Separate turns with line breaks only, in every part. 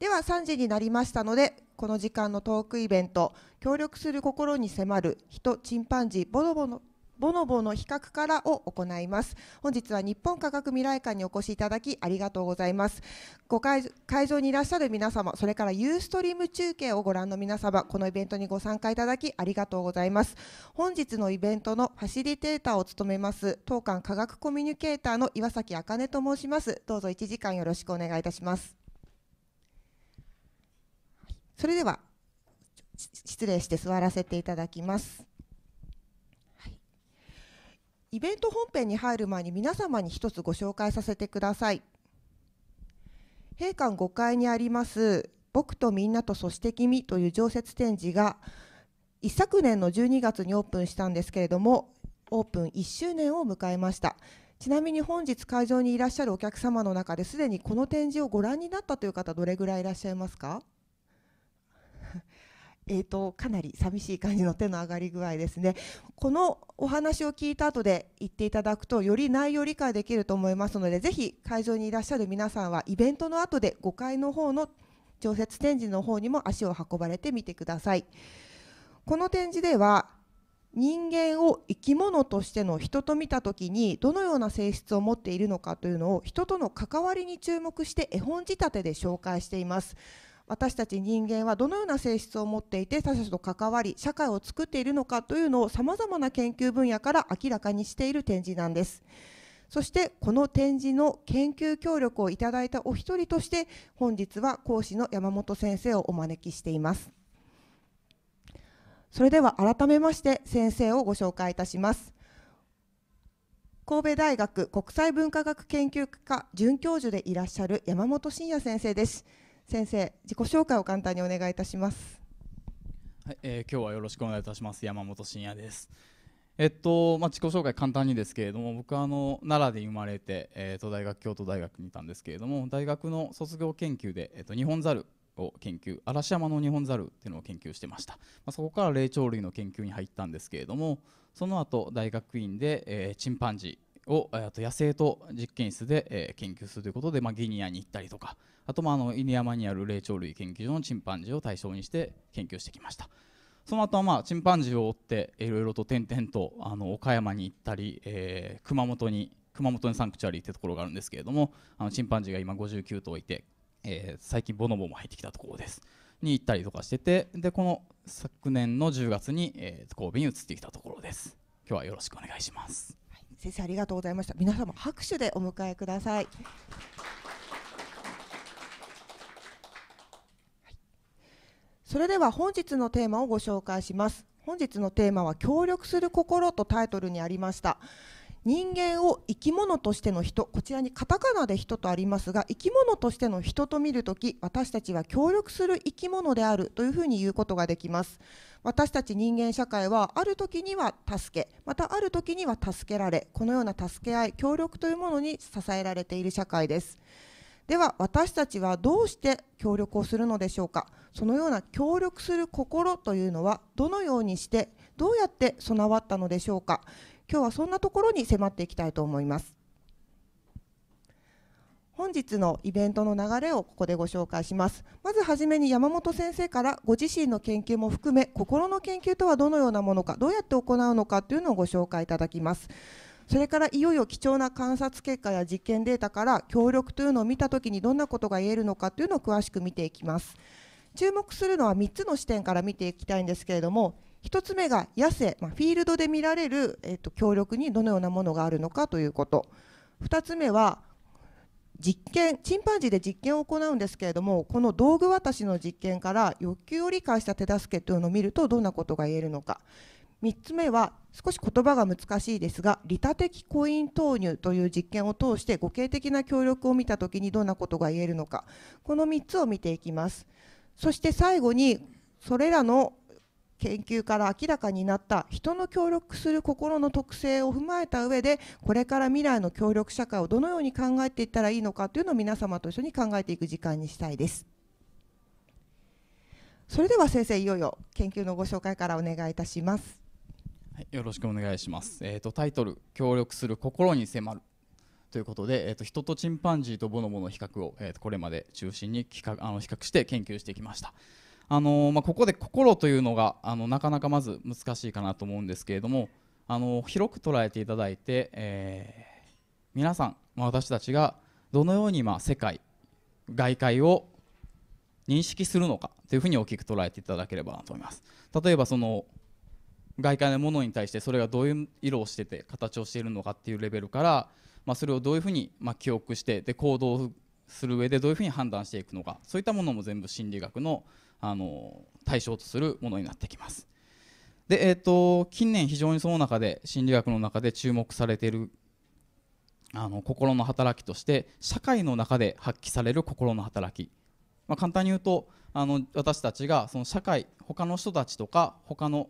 では3時になりましたのでこの時間のトークイベント「協力する心に迫る人チンパンジーボノボのボノボの比較から」を行います本日は日本科学未来館にお越しいただきありがとうございますご会場にいらっしゃる皆様それからユーストリーム中継をご覧の皆様このイベントにご参加いただきありがとうございます本日のイベントのファシリテーターを務めます当館科学コミュニケーターの岩崎茜と申しますどうぞ1時間よろしくお願いいたしますそれでは失礼して座らせていただきます、はい、イベント本編に入る前に皆様に一つご紹介させてください閉館5階にあります僕とみんなとそして君という常設展示が一昨年の12月にオープンしたんですけれどもオープン1周年を迎えましたちなみに本日会場にいらっしゃるお客様の中ですでにこの展示をご覧になったという方どれぐらいいらっしゃいますかえーと、かなり寂しい感じの手の上がり具合ですねこのお話を聞いた後で言っていただくとより内容を理解できると思いますのでぜひ会場にいらっしゃる皆さんはイベントの後で5階の方の常設展示の方にも足を運ばれてみてくださいこの展示では人間を生き物としての人と見た時にどのような性質を持っているのかというのを人との関わりに注目して絵本仕立てで紹介しています私たち人間はどのような性質を持っていて他者と関わり社会を作っているのかというのをさまざまな研究分野から明らかにしている展示なんです。そしてこの展示の研究協力をいただいたお一人として本日は講師の山本先生をお招きしています。それでは改めまして先生をご紹介いたします。神戸大学国際文化学研究科准教授でいらっしゃる山本真也先生です。先生自己紹介を簡単にお願いいたします。
はい、えー、今日はよろしくお願いいたします山本真也です。えっとまあ、自己紹介簡単にですけれども僕はあの奈良で生まれて、えー、と大学京都大学にいたんですけれども大学の卒業研究で、えー、と日本猿を研究嵐山のニホンザルっていうのを研究してました、まあ、そこから霊長類の研究に入ったんですけれどもその後大学院で、えー、チンパンジーをあと野生と実験室で、え研究するということで、まあ、ギニアに行ったりとかあと、まあ、あの犬山にある霊長類研究所のチンパンジーを対象にして研究してきましたその後はまあチンパンジーを追っていろいろと点々とあの岡山に行ったり、えー、熊本に熊本にサンクチュアリーってところがあるんですけれどもあのチンパンジーが今59頭いて、えー、最近ボノボも入ってきたところですに行ったりとかしててでこの昨年の10月に、えー、神戸に移ってきたところです今日はよろしくお願いし
ます先生ありがとうございました皆様拍手でお迎えください、はい、それでは本日のテーマをご紹介します本日のテーマは協力する心とタイトルにありました人間を生き物としての人こちらにカタカナで人とありますが生き物としての人と見るとき私たちは協力する生き物であるというふうに言うことができます私たち人間社会はある時には助けまたある時には助けられこのような助け合い協力というものに支えられている社会ですでは私たちはどうして協力をするのでしょうかそのような協力する心というのはどのようにしてどうやって備わったのでしょうか今日はそんなところに迫っていきたいと思います本日のイベントの流れをここでご紹介しますまずはじめに山本先生からご自身の研究も含め心の研究とはどのようなものかどうやって行うのかというのをご紹介いただきますそれからいよいよ貴重な観察結果や実験データから協力というのを見たときにどんなことが言えるのかというのを詳しく見ていきます注目するのは3つの視点から見ていきたいんですけれども1つ目が野生、まあ、フィールドで見られる、えー、と協力にどのようなものがあるのかということ2つ目は実験チンパンジーで実験を行うんですけれどもこの道具渡しの実験から欲求を理解した手助けというのを見るとどんなことが言えるのか3つ目は少し言葉が難しいですが利他的コイン投入という実験を通して互恵的な協力を見た時にどんなことが言えるのかこの3つを見ていきますそして最後にそれらの研究から明らかになった人の協力する心の特性を踏まえた上でこれから未来の協力社会をどのように考えていったらいいのかというのを皆様と一緒に考えていく時間にしたいですそれでは先生いよいよ研究のご紹介からお願いいたします、
はい、よろしくお願いします、えーと、タイトル「協力する心に迫る」ということで、えーと、人とチンパンジーとボノボの比較を、えーと、これまで中心に企画あの比較して研究してきました。あのまあ、ここで心というのがあのなかなかまず難しいかなと思うんですけれどもあの広く捉えていただいて、えー、皆さん、まあ、私たちがどのように今世界外界を認識するのかというふうに大きく捉えていただければなと思います例えばその外界のものに対してそれがどういう色をしてて形をしているのかっていうレベルから、まあ、それをどういうふうにまあ記憶してで行動する上でどういうふうに判断していくのかそういったものも全部心理学のあの対象とするものになってきます。で、えーと、近年非常にその中で心理学の中で注目されているあの心の働きとして社会の中で発揮される心の働き、まあ、簡単に言うとあの私たちがその社会他の人たちとか他の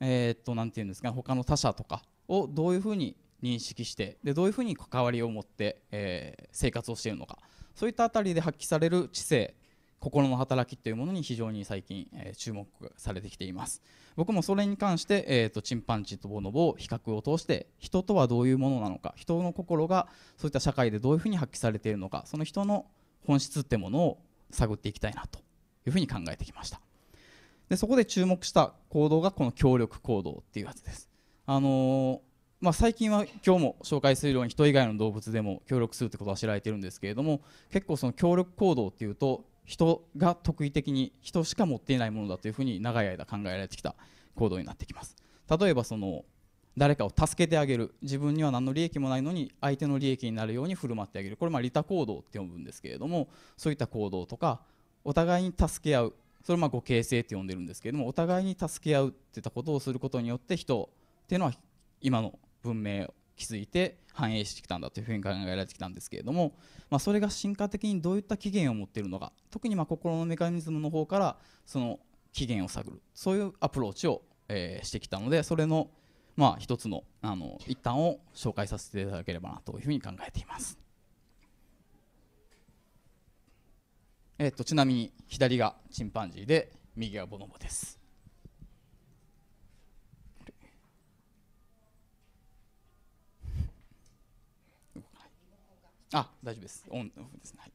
えっ、ー、と何て言うんですか、他の他者とかをどういうふうに認識してでどういうふうに関わりを持って、えー、生活をしているのかそういったあたりで発揮される知性心の働きというものに非常に最近、えー、注目されてきています僕もそれに関して、えーと、とチンパンジーとボノボを比較を通して人とはどういうものなのか人の心がそういった社会でどういうふうに発揮されているのかその人の本質ってものを探っていきたいなというふうに考えてきましたでそこで注目した行動がこの協力行動っていうやつですあのー、まあ、最近は今日も紹介するように人以外の動物でも協力するってことは知られてるんですけれども結構その協力行動っていうと人が特異的に人しか持っていないものだというふうに長い間考えられてきた行動になってきます例えばその誰かを助けてあげる自分には何の利益もないのに相手の利益になるように振る舞ってあげるこれまあ利他行動って呼ぶんですけれどもそういった行動とかお互いに助け合うそれをま互形成って呼んでるんですけれどもお互いに助け合うっていったことをすることによって人っていうのは今の文明築いて反映してきたんだというふうに考えられてきたんですけれども、まあ、それが進化的にどういった起源を持っているのか特にま心のメカニズムの方からその起源を探るそういうアプローチを、えー、してきたのでそれのまあ一つのあの一端を紹介させていただければなというふうに考えています。えー、っとちなみに左がチンパンジーで右がボノボです。あ大丈夫ですオンオフですねはい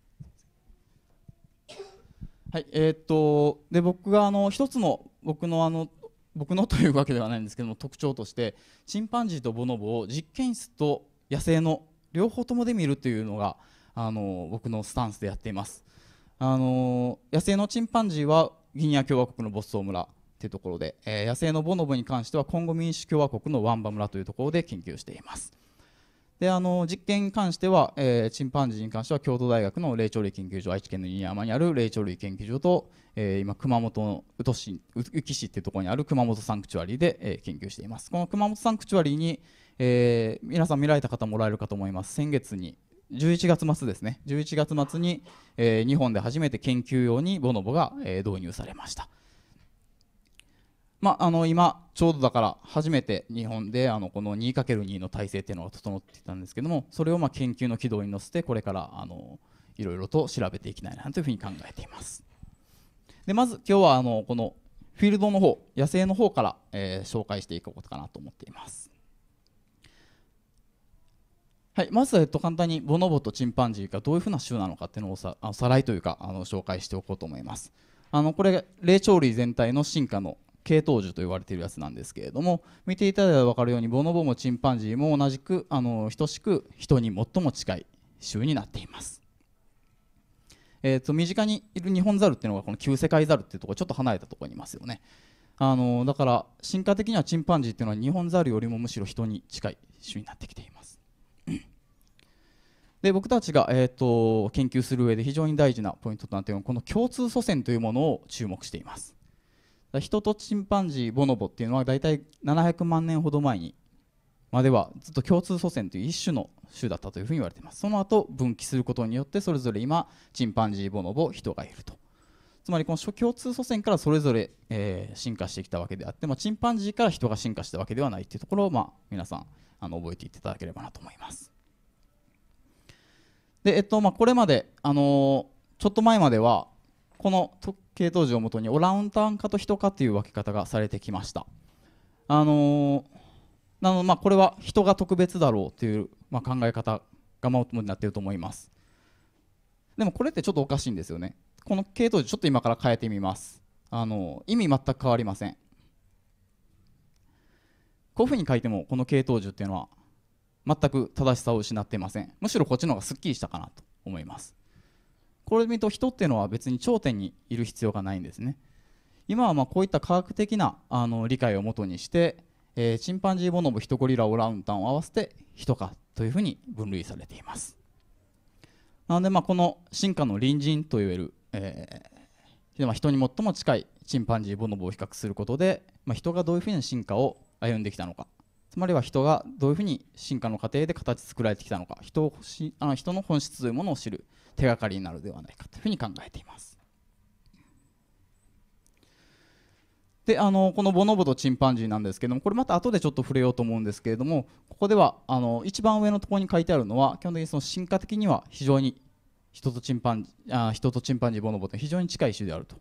はいえー、っとで僕があの一つの僕のあの僕のというわけではないんですけども特徴としてチンパンジーとボノボを実験室と野生の両方ともで見るというのがあの僕のスタンスでやっていますあの野生のチンパンジーはギニア共和国のボッソー村というところで、えー、野生のボノボに関してはコンゴ民主共和国のワンバ村というところで研究しています。であの実験に関しては、えー、チンパンジーに関しては京都大学の霊長類研究所愛知県の新山にある霊長類研究所と、えー、今熊本の宇土市宇城市っていうところにある熊本サンクチュアリーで、えー、研究していますこの熊本サンクチュアリーに、えー、皆さん見られた方もおられるかと思います先月に11月末ですね11月末に、えー、日本で初めて研究用にボノボが、えー、導入されましたまあ、あの今ちょうどだから初めて日本であのこの 2×2 の体制っていうのが整っていたんですけどもそれをまあ研究の軌道に乗せてこれからあのいろいろと調べていきたいなというふうに考えていますでまず今日はあのこのフィールドの方野生の方から、え紹介していこうかなと思っていますはい、まず、えっと、簡単にボノボとチンパンジーがどういうふうな種なのかっていうのをさおさらいというかあの紹介しておこうと思いますあのこれ霊長類全体の進化の系統樹と言われているやつなんですけれども見ていただいたら分かるようにボノボもチンパンジーも同じくあの等しく人に最も近い種になっています。えーと、身近にいるニホンザルっていうのがこの旧世界ザルっていうところちょっと離れたところにいますよねあのだから進化的にはチンパンジーっていうのはニホンザルよりもむしろ人に近い種になってきていますで僕たちが、えーと、と研究する上で非常に大事なポイントとなっているのはこの共通祖先というものを注目しています人とチンパンジーボノボっていうのは大体700万年ほど前にまではずっと共通祖先という一種の種だったというふうに言われていますその後分岐することによってそれぞれ今チンパンジーボノボ人がいるとつまりこの共通祖先からそれぞれ、えー、進化してきたわけであって、まあ、チンパンジーから人が進化したわけではないというところを、まあ、皆さんあの覚えていただければなと思いますで、えっとまあ、これまで、あのー、ちょっと前まではこの系統樹をもとにオランタン化と人化という分け方がされてきました。あのー、なのでまあこれは人が特別だろうというまあ考え方がまとになっていると思います。でもこれってちょっとおかしいんですよね。この系統樹ちょっと今から変えてみます。あのー、意味全く変わりません。こういうふうに書いてもこの系統樹っていうのは全く正しさを失っていません。むしろこっちの方がすっきりしたかなと思います。これで見ると人っていうのは別に頂点にいる必要がないんですね今はまこういった科学的なあの理解をもとにして、えー、チンパンジーボノボヒトゴリラオランタンを合わせてヒト科というふうに分類されていますなのでまあこの進化の隣人といえる、えー、まあ、人に最も近いチンパンジーボノボを比較することで、まあ、人がどういうふうに進化を歩んできたのかつまりは人がどういうふうに進化の過程で形作られてきたのか人をあの人の本質というものを知る手がかりになるではないかというふうに考えています。であのこのボノボとチンパンジーなんですけどもこれまた後でちょっと触れようと思うんですけれどもここではあの一番上のところに書いてあるのは基本的にその進化的には非常に人とチンパンジーあ人とチンパンジーボノボと非常に近い種であると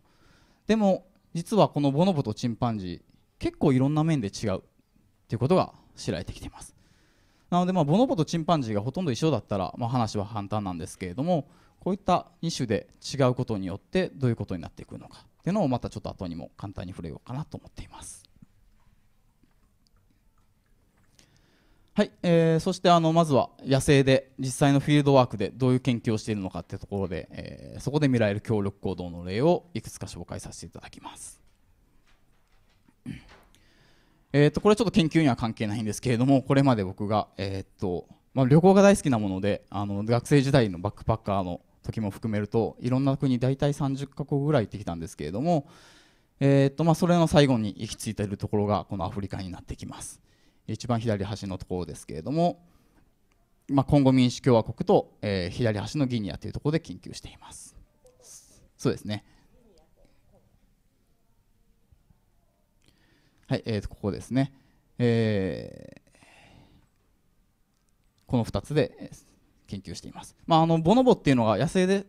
でも実はこのボノボとチンパンジー結構いろんな面で違うということが知られてきていますなのでまあボノボとチンパンジーがほとんど一緒だったらまあ話は簡単なんですけれどもこういった2種で違うことによってどういうことになっていくのかっていうのをまたちょっと後にも簡単に触れようかなと思っています。はい、えー、そしてあのまずは野生で実際のフィールドワークでどういう研究をしているのかというところで、えー、そこで見られる協力行動の例をいくつか紹介させていただきます。えー、とこれちょっと研究には関係ないんですけれどもこれまで僕が、えっとまあ、旅行が大好きなものであの学生時代のバックパッカーの時も含めるといろんな国大体30か国ぐらい行ってきたんですけれども、えっとまあ、それの最後に行き着いているところがこのアフリカになってきます一番左端のところですけれども、まあ、今後民主共和国と、えー、左端のギニアというところで研究していますそうですねはい、えー、とここですね、えー、この2つで研究しています、まあ、あのボノボっていうのが野生で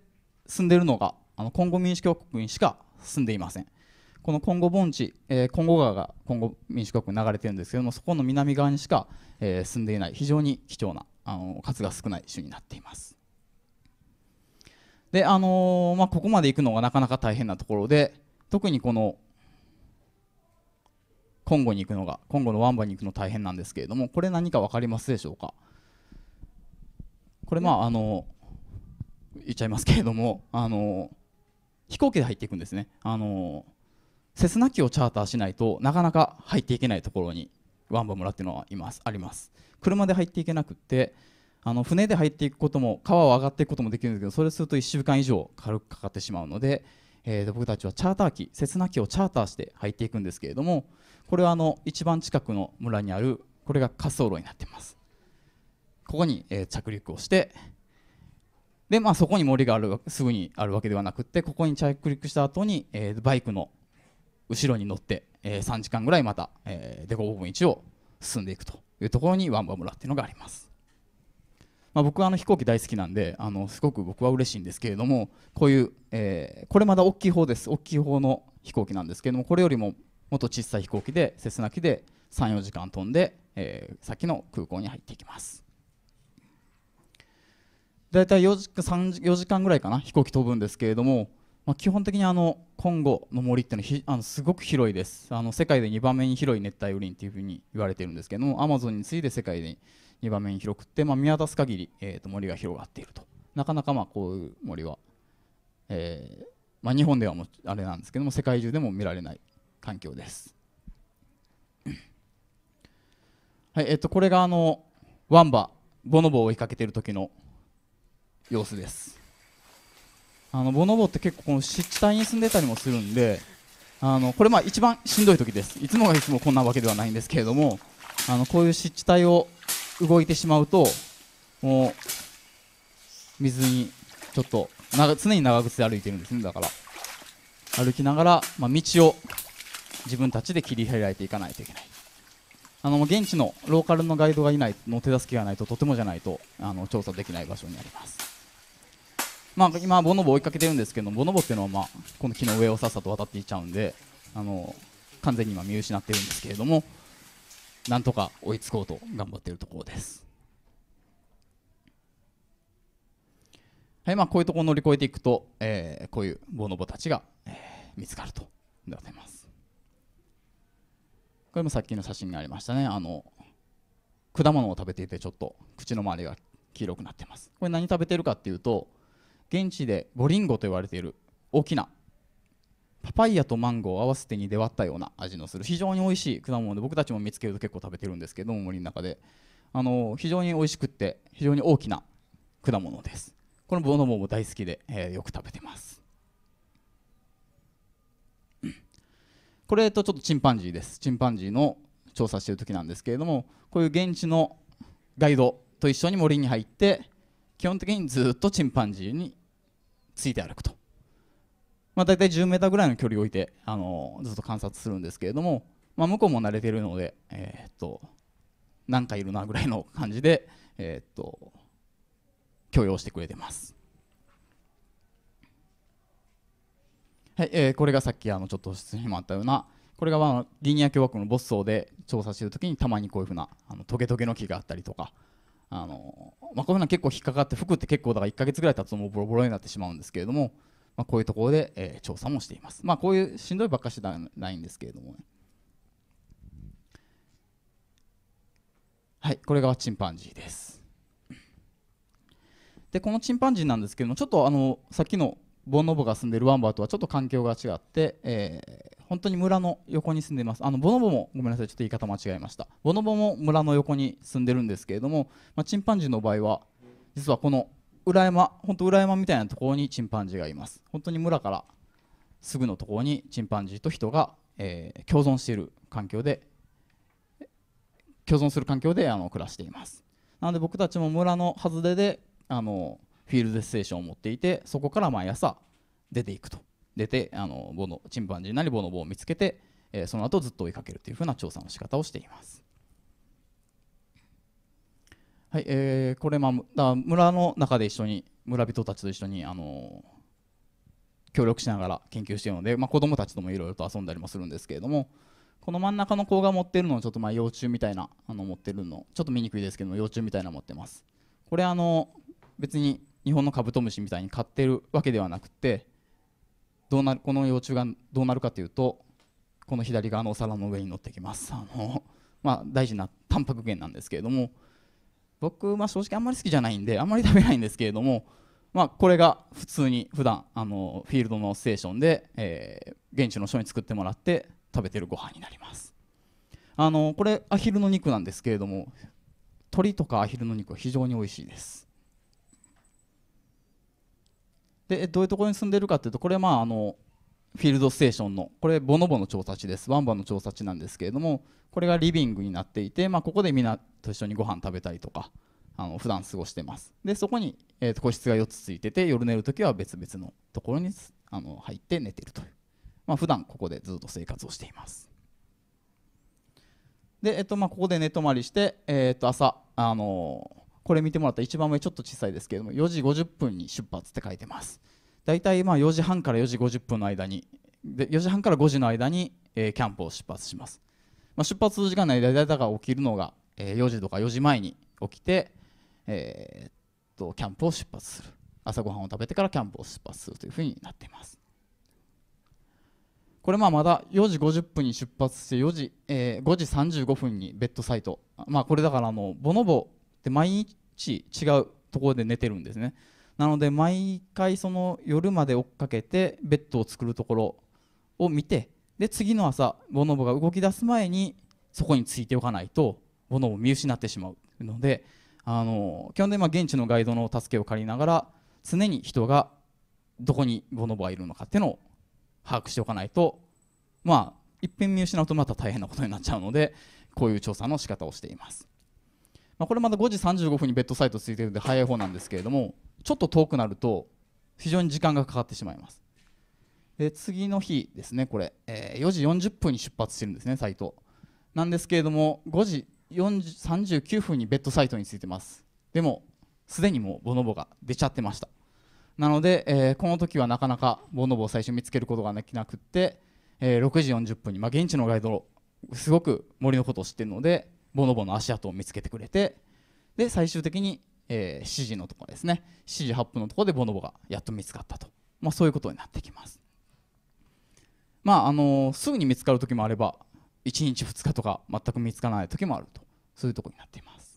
住んでいるのがあのコンゴ民主共和国にしか住んでいませんこのコンゴ盆地、えー、コンゴ川がコンゴ民主共和国に流れてるんですけどもそこの南側にしか、えー、住んでいない非常に貴重なあの数が少ない種になっていますであのー、まあ、ここまで行くのがなかなか大変なところで特にこのコンゴに行くのがコンゴのワンバに行くの大変なんですけれどもこれ何か分かりますでしょうかこれまああの言っちゃいますけれどもあの飛行機で入っていくんですねあのセスナ機をチャーターしないとなかなか入っていけないところにワンバ村っていうのはいますあります車で入っていけなくてあの船で入っていくことも川を上がっていくこともできるんですけどそれすると1週間以上軽くかかってしまうのでえー、僕たちはチャーター機切なきをチャーターして入っていくんですけれどもこれはあの一番近くの村にあるこれが滑走路になっていますここに、えー、着陸をしてで、まあ、そこに森があるすぐにあるわけではなくてここに着陸した後に、えー、バイクの後ろに乗って、えー、3時間ぐらいまた、えー、デコボコ道を進んでいくというところにワンバ村っていうのがありますまあ、僕はあの飛行機大好きなんであのすごく僕は嬉しいんですけれどもこういう、えー、これまだ大きい方です大きい方の飛行機なんですけれどもこれよりももっと小さい飛行機でセスナ機で34時間飛んで、えー、先の空港に入っていきます大体4時 ,4 時間ぐらいかな飛行機飛ぶんですけれども、まあ、基本的にあのコンゴの森ってのひあのすごく広いですあの世界で2番目に広い熱帯雨林っていうふうに言われてるんですけどもアマゾンに次いで世界で2番目に広くって、まあ、見渡す限り、えー、と森が広がっているとなかなかまあこういう森は、えーまあ、日本ではもあれなんですけども世界中でも見られない環境です、はいえー、とこれがあのワンバボノボを追いかけてる時の様子ですあのボノボって結構この湿地帯に住んでたりもするんであのこれまあ一番しんどい時ですいつもがいつもこんなわけではないんですけれどもあのこういう湿地帯を動いてしまうともう水にちょっと常に長靴で歩いてるんですねだから歩きながら、まあ、道を自分たちで切り開いていかないといけないあの現地のローカルのガイドがいないの手助けがないととてもじゃないとあの調査できない場所になります、まあ、今ボノボ追いかけてるんですけどボノボっていうのは、まあ、この木の上をさっさと渡っていっちゃうんであの完全に今見失ってるんですけれどもなんとか追いつこうと頑張っているところです。はいまあ、こういうところを乗り越えていくと、えー、こういうボノボたちが、えー、見つかるとなってます。これもさっきの写真にありましたねあの果物を食べていてちょっと口の周りが黄色くなってますこれ何食べてるかっていうと現地でボリンゴと言われている大きなパパイヤとマンゴーを合わせてにで割ったような味のする非常に美味しい果物で僕たちも見つけると結構食べてるんですけども森の中であの非常に美味しくって非常に大きな果物ですこのボノボも大好きで、えー、よく食べてますこれとちょっとチンパンジーですチンパンジーの調査してる時なんですけれどもこういう現地のガイドと一緒に森に入って基本的にずっとチンパンジーについて歩くとまあ、大体 10m ぐらいの距離を置いて、あのずっと観察するんですけれども、まあ、向こうも慣れてるので、えー、っと何かいるなぐらいの感じで、えー、っと許容してくれてます。はいえー、これがさっきあのちょっと質にもあったようなこれがまあギニア共和国のボス層で調査してるときにたまにこういうふうなあのトゲトゲの木があったりとかあの、まあ、こういうのは結構引っかかって服って結構だから1か月ぐらい経つともうボロボロになってしまうんですけれどもまあ、こういうところで、えー、調査もしています。まあ、こういうしんどいばっかしではないんですけれどもね。はい、これがチンパンジーです。で、このチンパンジーなんですけれども、ちょっとあのさっきのボンノボが住んでるワンバーとはちょっと環境が違って、えー、本当に村の横に住んでいます。あのボノボもごめんなさい、ちょっと言い方間違えました。ボノボも村の横に住んでるんですけれども、まあ、チンパンジーの場合は、実はこの裏山本当裏山みたいなところにチンパンジーがいます本当に村からすぐのところにチンパンジーと人が、えー、共存している環境で共存する環境であの暮らしていますなので僕たちも村の外れであのフィールドステーションを持っていてそこから毎朝出ていくと出てあのボノチンパンジーなりボノボを見つけて、えー、その後ずっと追いかけるというふうな調査の仕方をしていますはい、えー、これ、まあ、村の中で一緒に村人たちと一緒に、あの協力しながら研究しているので、まあ、子どもたちともいろいろと遊んだりもするんですけれどもこの真ん中の子が持ってるのをちょっとまあ幼虫みたいなあの持ってるのちょっと見にくいですけども幼虫みたいなの持ってますこれあの別に日本のカブトムシみたいに飼ってるわけではなくてどうなるこの幼虫がどうなるかというとこの左側のお皿の上に乗ってきますあの、まあ、大事なタンパク源なんですけれども僕、まあ、正直あんまり好きじゃないんであんまり食べないんですけれども、まあ、これが普通に普段あのフィールドのステーションで、えー、現地の人に作ってもらって食べてるご飯になりますあのこれアヒルの肉なんですけれども鶏とかアヒルの肉は非常に美味しいですでどういうところに住んでるかというとこれはまああのフィールドステーションのこれボノボの調査地ですワンバの調査地なんですけれどもこれがリビングになっていて、まあ、ここでみんなと一緒にご飯食べたりとかあの普段過ごしてますでそこに、えー、と個室が4つついてて夜寝る時は別々のところにあの入って寝てるという、まあ、普段ここでずっと生活をしていますで、えっとまあ、ここで寝泊まりして、えっと朝、あのこれ見てもらった一番上ちょっと小さいですけれども4時50分に出発って書いてます大体まあ4時半から4時50分の間にで4時半から5時の間に、えー、キャンプを出発します、まあ、出発時間内で大体が起きるのが、えー、4時とか4時前に起きて、えー、っとキャンプを出発する朝ごはんを食べてからキャンプを出発するというふうになっていますこれまあまだ4時50分に出発して4時、えー、5時35分にベッドサイト、まあ、これだからあのボノボって毎日違うところで寝てるんですねなので毎回その夜まで追っかけてベッドを作るところを見てで次の朝ボノボが動き出す前にそこについておかないとボノボを見失ってしまうのであの基本的に現地のガイドの助けを借りながら常に人がどこにボノボがいるのかっていうのを把握しておかないとまあ一遍見失うとまた大変なことになっちゃうのでこういう調査の仕方をしています、まあ、これまだ5時35分にベッドサイトついてるんで早い方なんですけれどもちょっと遠くなると非常に時間がかかってしまいますで次の日ですねこれ、えー、4時40分に出発してるんですねサイトなんですけれども5時39分にベッドサイトに着いてますでもすでにもうボノボが出ちゃってましたなので、えー、この時はなかなかボノボを最初見つけることができなくって、えー、6時40分に、まあ、現地のガイドすごく森のことを知ってるのでボノボの足跡を見つけてくれてで最終的にえー、7時のところですね7時8分のところでボノボがやっと見つかったと、まあ、そういうことになってきますまああのー、すぐに見つかる時もあれば1日2日とか全く見つからない時もあるとそういうところになっています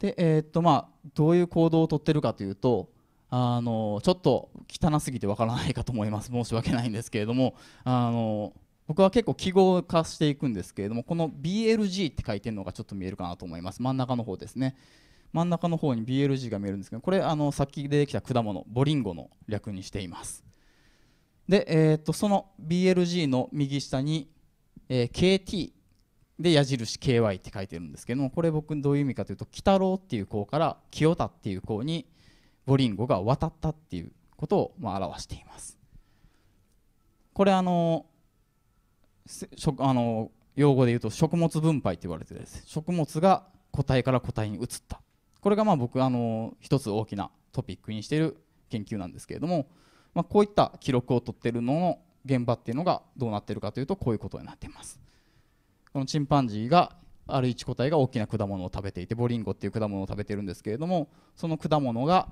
でえー、っとまあどういう行動をとってるかというとあのちょっと汚すぎてわからないかと思います申し訳ないんですけれどもあの僕は結構記号化していくんですけれどもこの BLG って書いてるのがちょっと見えるかなと思います真ん中の方ですね真ん中の方に BLG が見えるんですけどこれあのさっき出てきた果物ボリンゴの略にしていますで、えー、とその BLG の右下に、えー、KT で矢印 KY って書いてるんですけどもこれ僕どういう意味かというと「鬼太郎」っていう項から「清田」っていう項にボリンゴが渡ったっていうことをまあ表していますこれあの食あの用語で言うと食物分配って言われてです食物が個体から個体に移ったこれがまあ僕あの一つ大きなトピックにしている研究なんですけれども、まあ、こういった記録を取ってるのの現場っていうのがどうなってるかというとこういうことになっていますこのチンパンジーがある1個体が大きな果物を食べていてボリンゴっていう果物を食べてるんですけれどもその果物が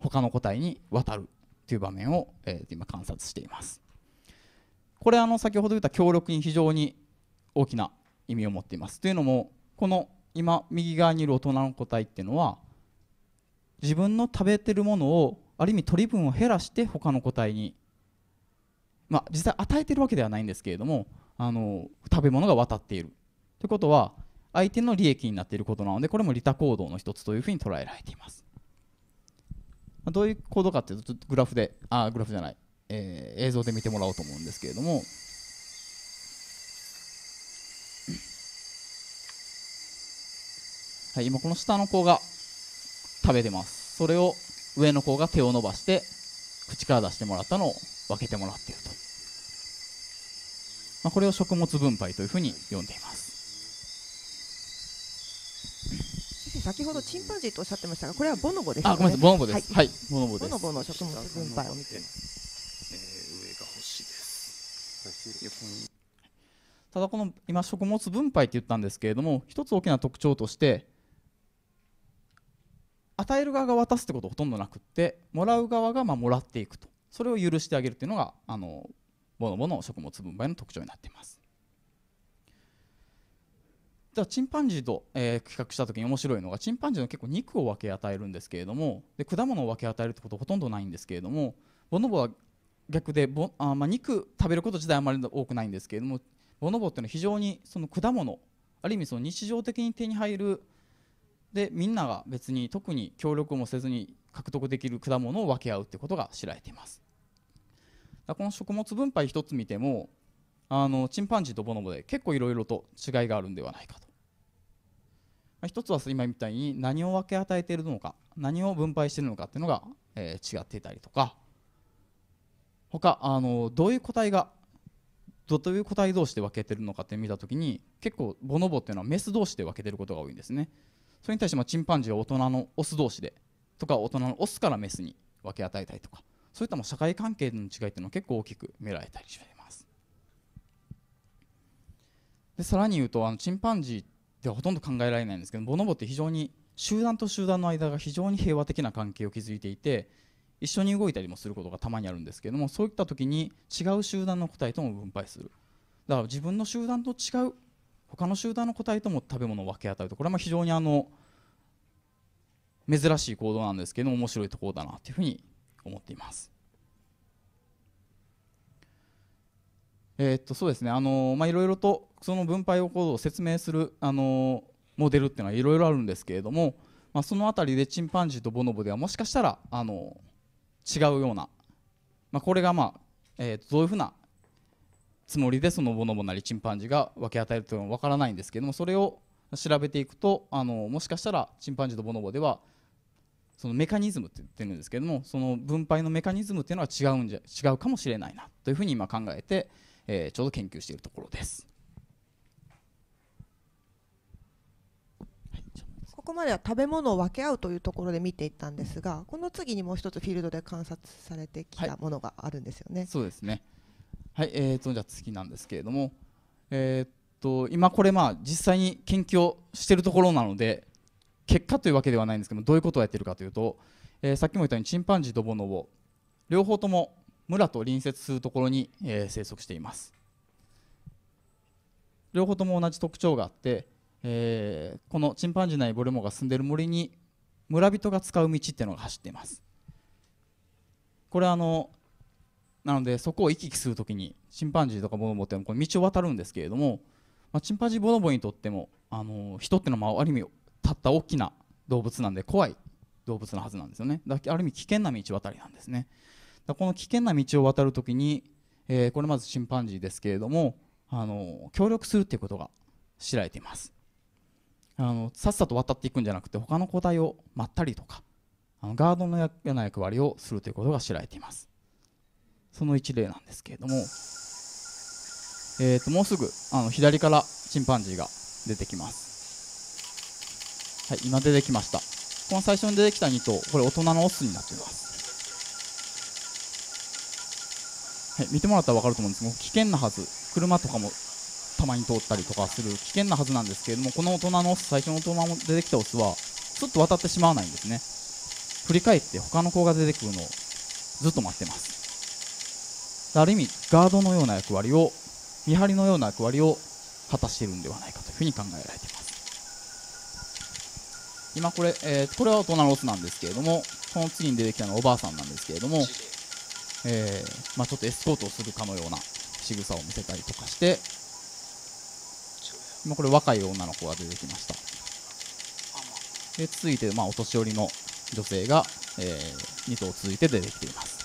他の個体に渡るという場面を、えー、今観察していますこれあの先ほど言った協力に非常に大きな意味を持っていますというのもこの今右側にいる大人の個体っていうのは自分の食べてるものをある意味取り分を減らして他の個体にまあ実際与えてるわけではないんですけれどもあの食べ物が渡っているということは相手の利益になっていることなのでこれも利他行動の一つというふうに捉えられていますどういう行動かというとグラフであグラフじゃないえー、映像で見てもらおうと思うんですけれども。はい、今この下の子が食べてますそれを上の子が手を伸ばして口から出してもらったのを分けてもらっていると、まあ、これを食物分配というふうに呼んでい
ます先ほどチンパンジーとおっしゃってましたがこれはボノボです、ね、あごめんなさいボノボです、はい、はい、ボノボですボノボの食物分配を見てます
横にただこの今食物分配って言ったんですけれども一つ大きな特徴として与える側が渡すってことほとんどなくってもらう側がまあもらっていくとそれを許してあげるっていうのがあのボノボの食物分配の特徴になっていますじゃあチンパンジーと、えー、比較した時に面白いのがチンパンジーの結構肉を分け与えるんですけれどもで果物を分け与えるってことほとんどないんですけれどもボノボは逆でぼあ、まあ、肉食べること自体あまり多くないんですけれどもボノボっていうのは非常にその果物ある意味その日常的に手に入るでみんなが別に特に協力もせずに獲得できる果物を分け合うってことが知られていますこの食物分配一つ見てもあのチンパンジーとボノボで結構いろいろと違いがあるんではないかと、まあ、一つは今みたいに何を分け与えているのか何を分配しているのかっていうのが、えー、違っていたりとか他あのどういう個体がどういう個体同士で分けてるのかって見たときに結構ボノボっていうのはメス同士で分けてることが多いんですねそれに対してもチンパンジーは大人のオス同士でとか大人のオスからメスに分け与えたりとかそういったも社会関係の違いっていうのは結構大きく見られたりしますでさらに言うとあのチンパンジーではほとんど考えられないんですけどボノボって非常に集団と集団の間が非常に平和的な関係を築いていて一緒に動いたりもすることがたまにあるんですけどもそういった時に違う集団の個体とも分配するだから自分の集団と違う他の集団の個体とも食べ物を分け与えるとこれは非常にあの珍しい行動なんですけど面白いところだなというふうに思っています。えー、っとそうですねあの、まあ、いろいろとその分配行動を説明するあのモデルっていうのはいろいろあるんですけれども、まあ、その辺りでチンパンジーとボノボではもしかしたらあの違うような、まあ、これが、まあえー、どういうふうなつもりでそのボノボなりチンパンジーが分け与えるというのは分からないんですけどもそれを調べていくとあのもしかしたらチンパンジーとボノボではそのメカニズムって言ってるんですけどもその分配のメカニズムっていうのは違うんじゃ違うかもしれないなというふうに今考えて、えー、ちょうど研究しているところです。
ここまでは食べ物を分け合うというところで見ていったんですがこの次にもう一つフィールドで観察されてきたものがあるんですよね。はい、
そうですねはいえーと、とじゃあ次なんですけれども、えーと、と今これまあ実際に研究をしているところなので結果というわけではないんですけどどういうことをやっているかというと、えー、さっきも言ったようにチンパンジーとボノボ両方とも村と隣接するところに、えー、生息しています両方とも同じ特徴があってえー、このチンパンジーなエボレモが住んでる森に村人が使う道っていうのが走っていますこれあのなのでそこを行き来するときにチンパンジーとかボノボってうの道を渡るんですけれども、まあ、チンパンジーボノボにとってもあの人ってのはある意味たった大きな動物なんで怖い動物のはずなんですよねだある意味危険な道渡りなんですねだこの危険な道を渡るときに、えー、これまずチンパンジーですけれどもあの協力するっていうことが知られていますあのさっさと渡っていくんじゃなくて他の個体をまったりとかあのガードのような役割をするということが知られていますその一例なんですけれども、えーと、もうすぐあの左からチンパンジーが出てきますはい今出てきましたこの最初に出てきた2頭これ大人のオスになっていますはい見てもらったら分かると思うんですけど危険なはず車とかもたまに通ったりとかする危険なはずなんですけれどもこの大人のオス最初の大人も出てきたオスはょっと渡ってしまわないんですね振り返って他の子が出てくるのをずっと待ってますある意味ガードのような役割を見張りのような役割を果たしているんではないかというふうに考えられています今これ、えー、これは大人のオスなんですけれどもこの次に出てきたのはおばあさんなんですけれども、えー、まあ、ちょっとエスコートをするかのような仕草を見せたりとかしてまあ、これ若い女の子が出てきましたで続いて、まあ、お年寄りの女性が、えー、2頭続いて出てきています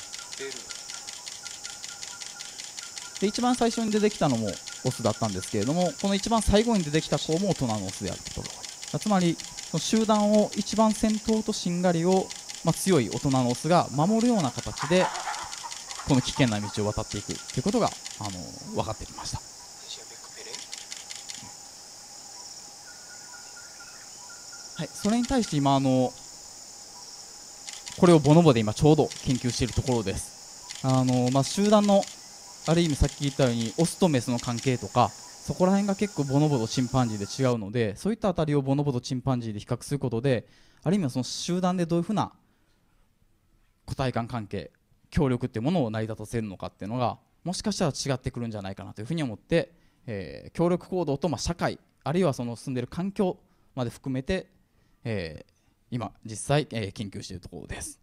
で一番最初に出てきたのもオスだったんですけれどもこの一番最後に出てきた子も大人のオスであることつまりその集団を一番先頭としんがりを、まあ、強い大人のオスが守るような形でこの危険な道を渡っていくということが、あの分かってきましたはい、それに対して今あのこれをボノボで今ちょうど研究しているところですあの、まあ、集団のある意味さっき言ったようにオスとメスの関係とかそこら辺が結構ボノボとチンパンジーで違うのでそういったあたりをボノボとチンパンジーで比較することである意味その集団でどういうふうな個体感関係協力っていうものを成り立たせるのかっていうのがもしかしたら違ってくるんじゃないかなというふうに思って、えー、協力行動とまあ社会あるいはその住んでる環境まで含めてえー、今実際、えー、研究しているところです。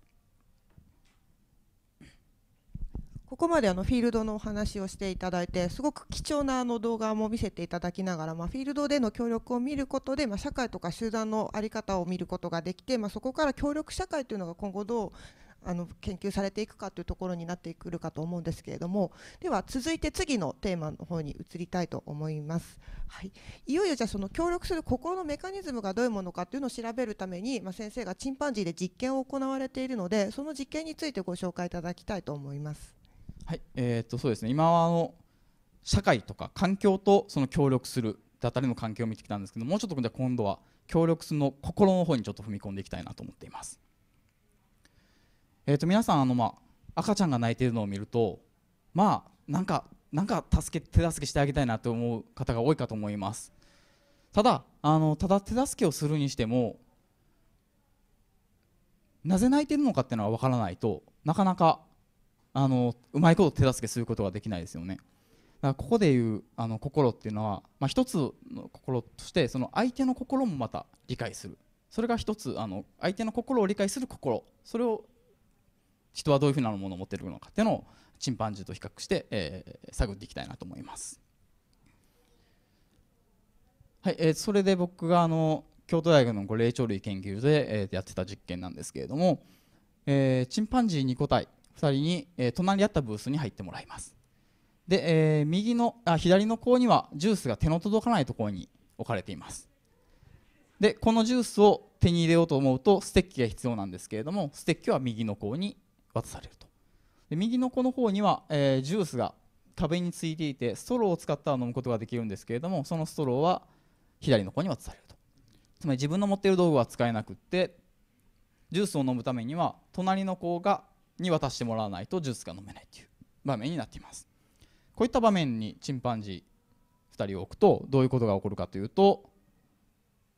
ここまであのフィールドのお話をしていただいてすごく貴重なあの動画も見せていただきながら、まあ、フィールドでの協力を見ることで、まあ、社会とか集団の在り方を見ることができて、まあ、そこから協力社会というのが今後どうあの研究されていくかというところになってくるかと思うんですけれどもでは続いて次のテーマの方に移りたいと思います、はい、いよいよじゃあその協力する心のメカニズムがどういうものかというのを調べるために、まあ、先生がチンパンジーで実験を行われているのでその実験についてご紹介いただきたいと思います。
はいえー、っとそうですね今はあの社会とか環境とその協力するだたりの関係を見てきたんですけどもうちょっと今度は協力するの心の方にちょっと踏み込んでいきたいなと思っています。えー、と皆さんあの、まあ、赤ちゃんが泣いてるのを見るとまあなんかなんか助け手助けしてあげたいなと思う方が多いかと思いますただあのただ手助けをするにしてもなぜ泣いてるのかっていうのは分からないとなかなかあのうまいこと手助けすることができないですよねだからここでいうあの心っていうのは、まあ、一つの心としてその相手の心もまた理解するそれが一つあの相手の心を理解する心それを人はどういうふうなものを持っているのかっていうのをチンパンジーと比較して、えー、探っていきたいなと思います。はいえー、それで僕があの京都大学の霊長類研究所で、えー、やってた実験なんですけれども、えー、チンパンジー2個体2人に、えー、隣り合ったブースに入ってもらいます。で、えー、右のあ左の甲にはジュースが手の届かないところに置かれていますでこのジュースを手に入れようと思うとステッキが必要なんですけれどもステッキは右の甲に渡されるとで右の子の方には、えー、ジュースが壁についていてストローを使ったら飲むことができるんですけれどもそのストローは左の子に渡されるとつまり自分の持っている道具は使えなくってジュースを飲むためには隣の子がに渡してもらわないとジュースが飲めないという場面になっていますこういった場面にチンパンジー2人を置くとどういうことが起こるかというと、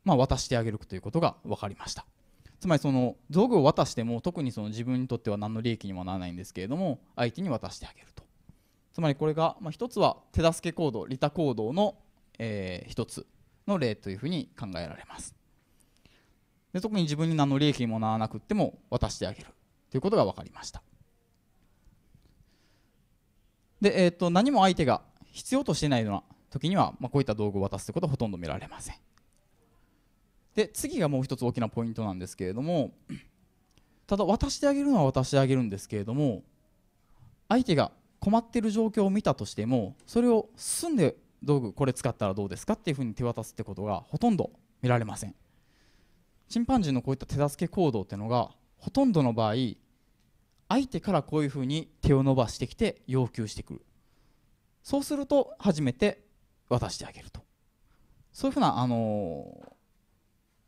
まあ、渡してあげるということが分かりましたつまりその道具を渡しても特にその自分にとっては何の利益にもならないんですけれども相手に渡してあげるとつまりこれが、まあ、一つは手助け行動利他行動の、えー、一つの例というふうに考えられますで特に自分に何の利益にもならなくても渡してあげるということが分かりましたで、えーと、何も相手が必要としてないような時には、まあ、こういった道具を渡すといことはほとんど見られませんで次がもう一つ大きなポイントなんですけれどもただ渡してあげるのは渡してあげるんですけれども相手が困っている状況を見たとしてもそれを進んで道具これ使ったらどうですかっていうふうに手渡すってことがほとんど見られませんチンパンジーのこういった手助け行動っていうのがほとんどの場合相手からこういうふうに手を伸ばしてきて要求してくるそうすると初めて渡してあげるとそういうふうな、あの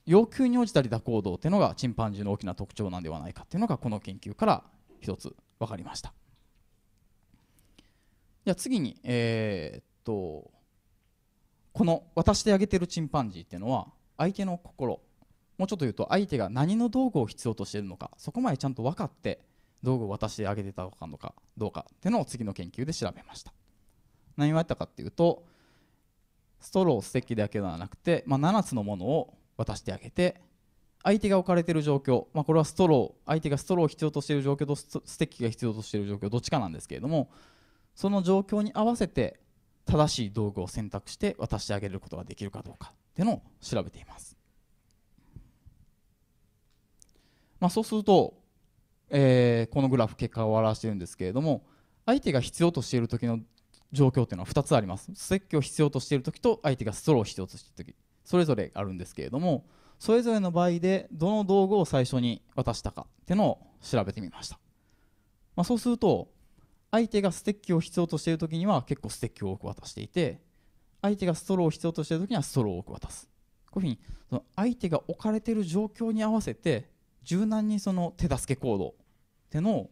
要求に応じた利他行動っていうのがチンパンジーの大きな特徴なんではないかっていうのがこの研究から一つ分かりましたじゃあ次にえー、っとこの渡してあげてるチンパンジーっていうのは相手の心もうちょっと言うと相手が何の道具を必要としているのかそこまでちゃんと分かって道具を渡してあげてたのかどうかっていうのを次の研究で調べました何をやったかっていうとストローを素敵だけではなくて、まあ、7つのものを渡してあげて相手が置かれている状況、まあ、これはストロー相手がストローを必要としている状況とステッキが必要としている状況どっちかなんですけれどもその状況に合わせて正しい道具を選択して渡してあげることができるかどうかっていうのを調べています、まあ、そうすると、えー、このグラフ結果を表しているんですけれども相手が必要としている時の状況っていうのは2つありますステッキを必要としている時と相手がストローを必要としている時それぞれあるんですけれどもそれぞれの場合でどの道具を最初に渡したかっていうのを調べてみました、まあ、そうすると相手がステッキを必要としている時には結構ステッキを多く渡していて相手がストローを必要としている時にはストローを多く渡すこういうふうにその相手が置かれている状況に合わせて柔軟にその手助け行動っていうのを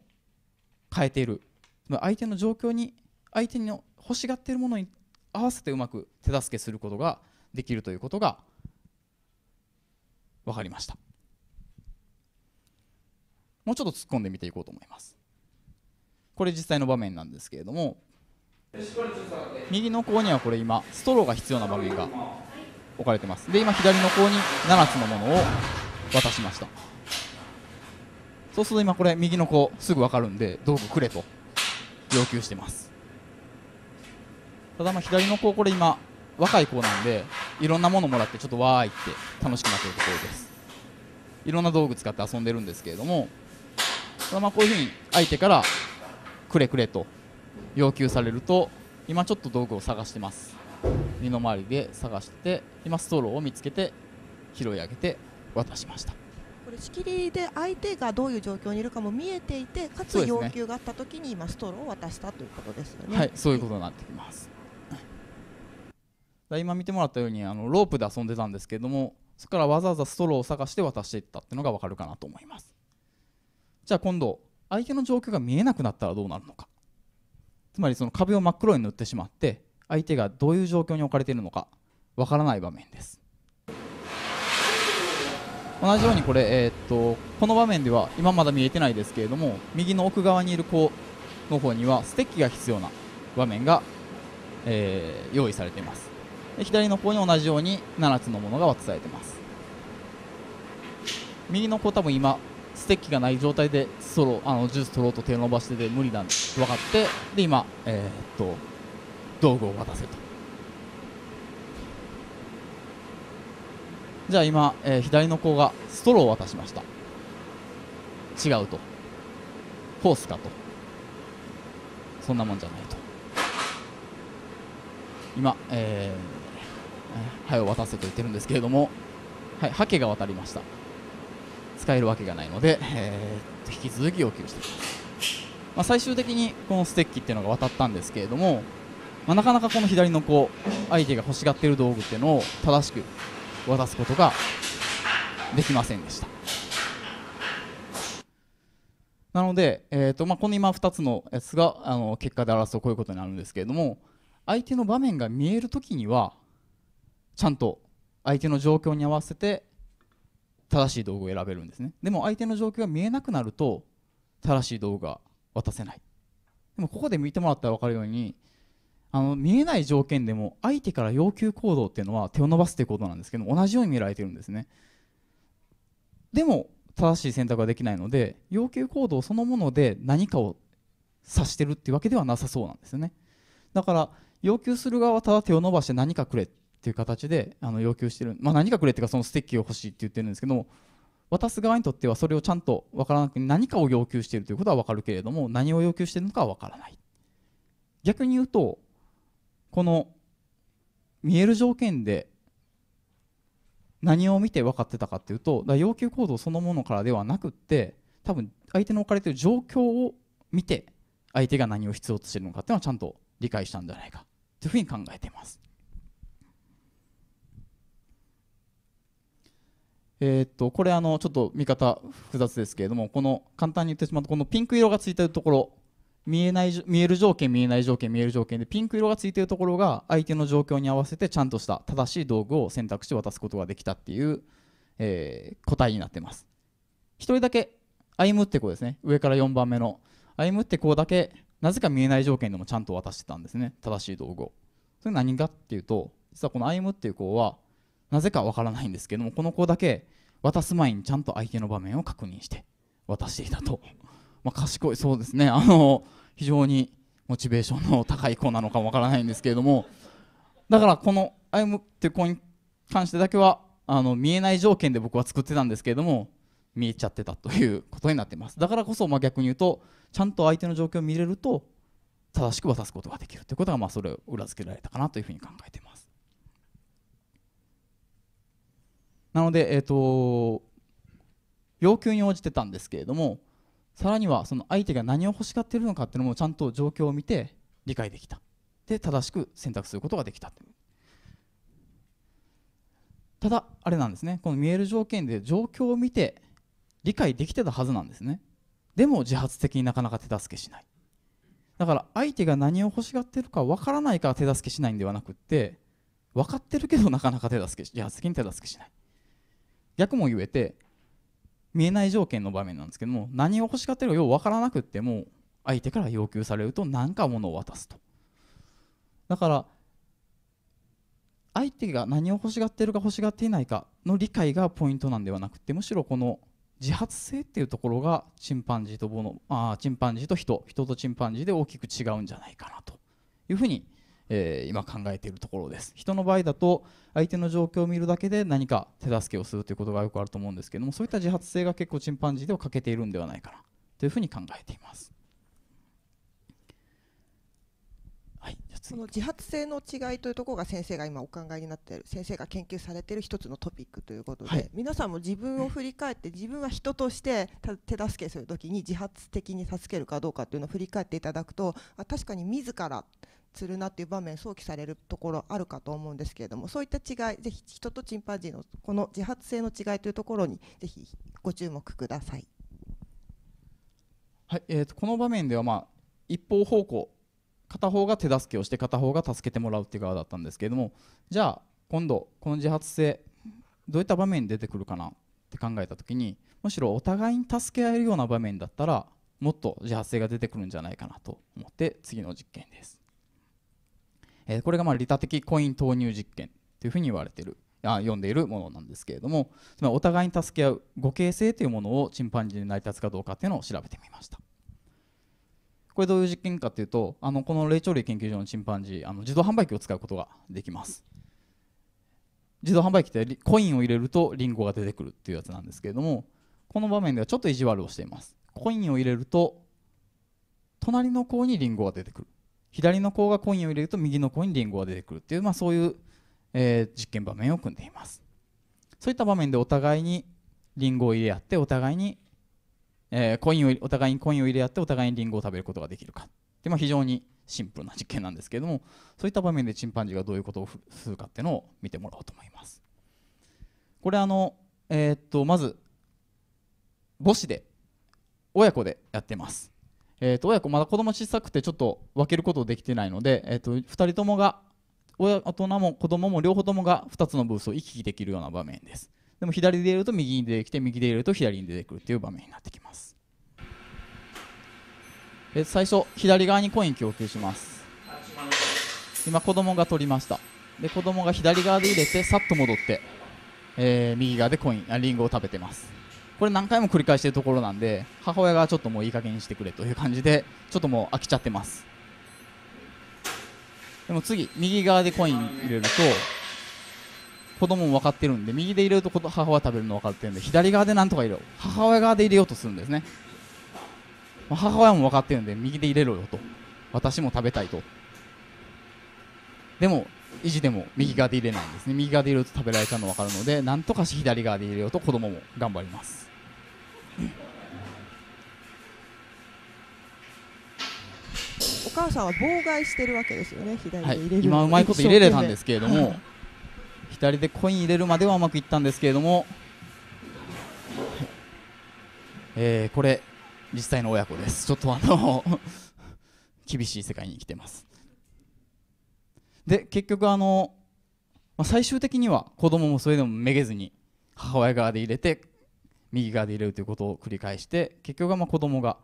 変えている相手の状況に相手の欲しがっているものに合わせてうまく手助けすることができるということが分かりましたもうちょっと突っ込んでみていこうと思いますこれ実際の場面なんですけれども右の子にはこれ今ストローが必要な場面が置かれてますで今左の子に7つのものを渡しましたそうすると今これ右の子すぐ分かるんで道具くれと要求してますただま左の子これ今若い子なんでいろんなものもらってちょっとわーいって楽しくなってるところですいろんな道具使って遊んでるんですけれどもただまあこういうふうに相手からくれくれと要求されると今ちょっと道具を探してます身の回りで探して今ストローを見つけて拾い上げて渡しました
これ仕切りで相手がどういう状況にいるかも見えていてかつ要求があった時に今ストローを渡したということですよね、ね、はいそういうこ
とになってきます今見てもらったようにあのロープで遊んでたんですけれどもそこからわざわざストローを探して渡していったっていうのが分かるかなと思いますじゃあ今度相手の状況が見えなくなったらどうなるのかつまりその壁を真っ黒に塗ってしまって相手がどういう状況に置かれているのか分からない場面です同じようにこれ、えー、っとこの場面では今まだ見えてないですけれども右の奥側にいる子の方にはステッキが必要な場面が、えー、用意されています左の方に同じように7つのものが渡されてます右の子多分今ステッキがない状態でソロあのジュース取ろうと手を伸ばしてて無理なんで分かってで今、えー、っと道具を渡せとじゃあ今、えー、左の子がストローを渡しました違うとフォースかとそんなもんじゃないと今、えー、はい、を渡せと言ってるんですけれども、はい、ハケが渡りました使えるわけがないので、えー、引き続き要求していきますまあ、最終的にこのステッキっていうのが渡ったんですけれども、まあ、なかなかこの左のこう相手が欲しがっている道具っていうのを正しく渡すことができませんでしたなので、えーとまあ、この今2つのやつがあの結果で争うこういうことになるんですけれども相手の場面が見えるときにはちゃんと相手の状況に合わせて正しい道具を選べるんですねでも相手の状況が見えなくなると正しい道具が渡せないでもここで見てもらったら分かるようにあの見えない条件でも相手から要求行動っていうのは手を伸ばすっていうことなんですけど同じように見られてるんですねでも正しい選択ができないので要求行動そのもので何かを指してるっていうわけではなさそうなんですよねだから要求する側はただ手を伸ばして何かくれっっていう形であの要求してる、まあ、何かくれっていうかそのステッキを欲しいって言ってるんですけども渡す側にとってはそれをちゃんと分からなくて何かを要求しているということは分かるけれども何を要求しているのかは分からない逆に言うとこの見える条件で何を見て分かってたかっていうとだ要求行動そのものからではなくって多分相手の置かれてる状況を見て相手が何を必要としてるのかっていうのはちゃんと理解したんじゃないかというふうに考えています。えー、っとこれあのちょっと見方複雑ですけれどもこの簡単に言ってしまうとこのピンク色がついてるところ見えない見える条件見えない条件見える条件でピンク色がついてるところが相手の状況に合わせてちゃんとした正しい道具を選択して渡すことができたっていう、えー、答えになってます1人だけ歩むって子ですね上から4番目の歩むって子だけなぜか見えない条件でもちゃんと渡してたんですね正しい道具をそれ何がっていうと実はこの歩むっていう子はなぜかわからないんですけどもこの子だけ渡す前にちゃんと相手の場面を確認して渡していたと、まあ、賢いそうですねあの非常にモチベーションの高い子なのかわからないんですけれども だからこの「歩む」っていう子に関してだけはあの見えない条件で僕は作ってたんですけれども見えちゃってたということになってますだからこそ、まあ、逆に言うとちゃんと相手の状況を見れると正しく渡すことができるということが、まあ、それを裏付けられたかなというふうに考えてます。なので、えーと、要求に応じてたんですけれどもさらにはその相手が何を欲しがっているのかっていうのもちゃんと状況を見て理解できたで正しく選択することができたただあれなんですねこの見える条件で状況を見て理解できてたはずなんですねでも自発的になかなか手助けしないだから相手が何を欲しがっているか分からないから手助けしないんではなくって分かってるけどなかなか手助け自発的に手助けしない逆も言えて見えない条件の場面なんですけども何を欲しがってるかよう分からなくっても相手から要求されると何か物を渡すとだから相手が何を欲しがってるか欲しがっていないかの理解がポイントなんではなくてむしろこの自発性っていうところがチンパンジーとボノあチンパンジーと人人とチンパンジーで大きく違うんじゃないかなというふうにえー、今考えているところです人の場合だと相手の状況を見るだけで何か手助けをするということがよくあると思うんですけどもそういった自発性が結構チンパンジーでは欠けているんではないかなというふうに考えています。
はい、その自発性の違いというところが先生が今お考えになっている先生が研究されている一つのトピックということで、はい、皆さんも自分を振り返って自分は人として手助けするときに自発的に助けるかどうかというのを振り返っていただくとあ確かに自らするなっていう場面想起されるところあるかと思うんですけれどもそういった違いぜひ人とチンパンジーのこの自発性の違いというところにぜひご注目ください。はいえーと、
この場面では、まあ、一方方向片方が手助けをして片方が助けてもらうっていう側だったんですけれどもじゃあ今度この自発性どういった場面に出てくるかなって考えた時にむしろお互いに助け合えるような場面だったらもっと自発性が出てくるんじゃないかなと思って次の実験です。えー、これがまあ利他的コイン投入実験というふうに言われているあ読んでいるものなんですけれどもつまりお互いに助け合う互恵性というものをチンパンジーに成り立つかどうかというのを調べてみましたこれどういう実験かというとあのこの霊長類研究所のチンパンジーあの自動販売機を使うことができます自動販売機ってコインを入れるとリンゴが出てくるっていうやつなんですけれどもこの場面ではちょっと意地悪をしていますコインを入れると隣の子にリンゴが出てくる左の子がコインを入れると右の子にリンゴが出てくるっていう、まあ、そういう、えー、実験場面を組んでいますそういった場面でお互いにリンゴを入れ合ってお互いに、えー、コインをお互いにコインを入れ合ってお互いにリンゴを食べることができるかで、まあ、非常にシンプルな実験なんですけれどもそういった場面でチンパンジーがどういうことをするかっていうのを見てもらおうと思いますこれあの、えー、っとまず母子で親子でやってますえー、と親子まだ子供小さくてちょっと分けることできてないので、えー、と2人ともが親大人も子供も両方ともが2つのブースを行き来できるような場面ですでも左で入れると右に出てきて右で入れると左に出てくるっていう場面になってきますで最初左側にコイン供給します今子供が取りましたで子供が左側で入れてさっと戻って、えー、右側でコインあリンゴを食べてますこれ何回も繰り返しているところなんで母親がちょっともういい加減にしてくれという感じでちょっともう飽きちゃってますでも次右側でコイン入れると子供も分かってるんで右で入れると母親食べるの分かってるんで左側でなんとか入れよう母親側で入れようとするんですね母親も分かってるんで右で入れろよと私も食べたいとでも意地でも右側で入れないんですね右側で入れると食べられたの分かるのでなんとかし左側で入れようと子供も頑張ります
お母さんは妨害してるわけですよね、左で入れる、はい、今、うまいこと入れれたんですけれども、は
い、左でコイン入れるまではうまくいったんですけれども、えー、これ、実際の親子です、ちょっとあの 厳しい世界に生きてます。で結局あの、まあ、最終的には子供もそれでもめげずに母親側で入れて右側で入れるということを繰り返して結局はまあ子供が、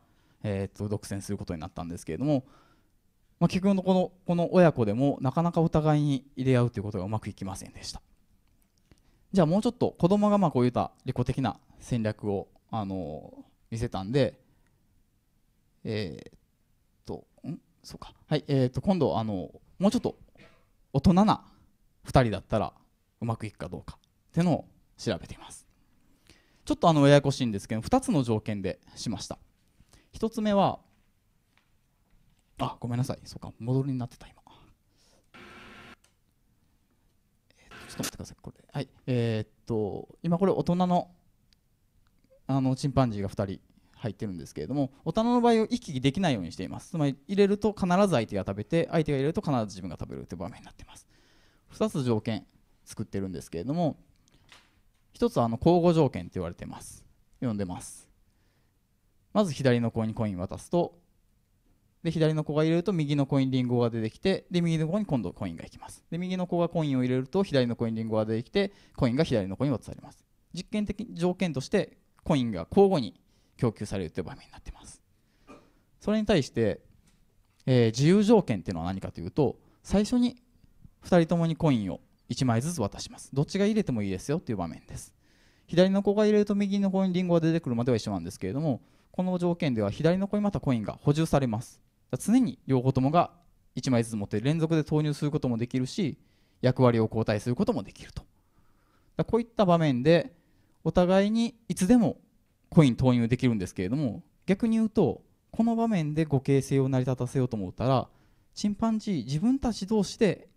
えっと独占することになったんですけれども、まあ、結局のこのこの親子でもなかなかお互いに入れ合うということがうまくいきませんでしたじゃあもうちょっと子供がまあこういった利己的な戦略を、あの見せたんでえー、っとんそうかはいえー、っと今度あのもうちょっと大人な2人だったらうまくいくかどうかっていうのを調べていますちょっとあのややこしいんですけど2つの条件でしました1つ目はあごめんなさいそうか戻りになってた今、えー、ちょっと待ってくださいこれはいえー、っと今これ大人のあのチンパンジーが2人入ってるんですけれども大人の場合は行き来できないようにしていますつまり入れると必ず相手が食べて相手が入れると必ず自分が食べるという場面になっています2つ条件作ってるんですけれども一つはあの交互条件って言われてます読んでますまず左の子にコイン渡すとで左の子が入れると右のコインリンゴが出てきてで右の子に今度コインがいきますで右の子がコインを入れると左の子にリンゴが出てきてコインが左の子に渡されます実験的条件としてコインが交互に供給されるという場面になってますそれに対して、えー、自由条件っていうのは何かというと最初に2人ともにコインを1枚ずつ渡しますどっちが入れてもいいですよっていう場面です左の子が入れると右の子にリンゴが出てくるまでは一緒なんですけれどもこの条件では左の子にまたコインが補充されます常に両方ともが1枚ずつ持って連続で投入することもできるし役割を交代することもできるとだこういった場面でお互いにいつでもコイン投入できるんですけれども逆に言うとこの場面で互形性を成り立たせようと思ったらチンパンジー自分たち同士で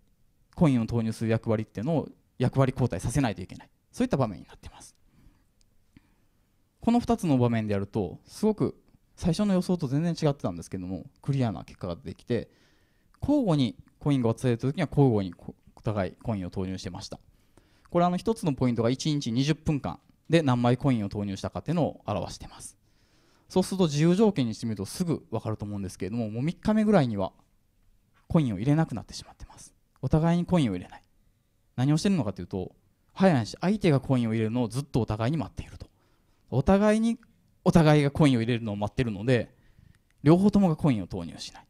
コインを投入する役割っていうのを役割交代させないといけないそういった場面になっていますこの2つの場面でやるとすごく最初の予想と全然違ってたんですけどもクリアな結果が出てきて交互にコインが渡された時には交互にお互いコインを投入してましたこれあの1つのポイントが1日20分間で何枚コインを投入したかっていうのを表してますそうすると自由条件にしてみるとすぐ分かると思うんですけれどももう3日目ぐらいにはコインを入れなくなってしまってますお互いにコインを入れない何をしてるのかというと早い話相手がコインを入れるのをずっとお互いに待っているとお互いにお互いがコインを入れるのを待ってるので両方ともがコインを投入しない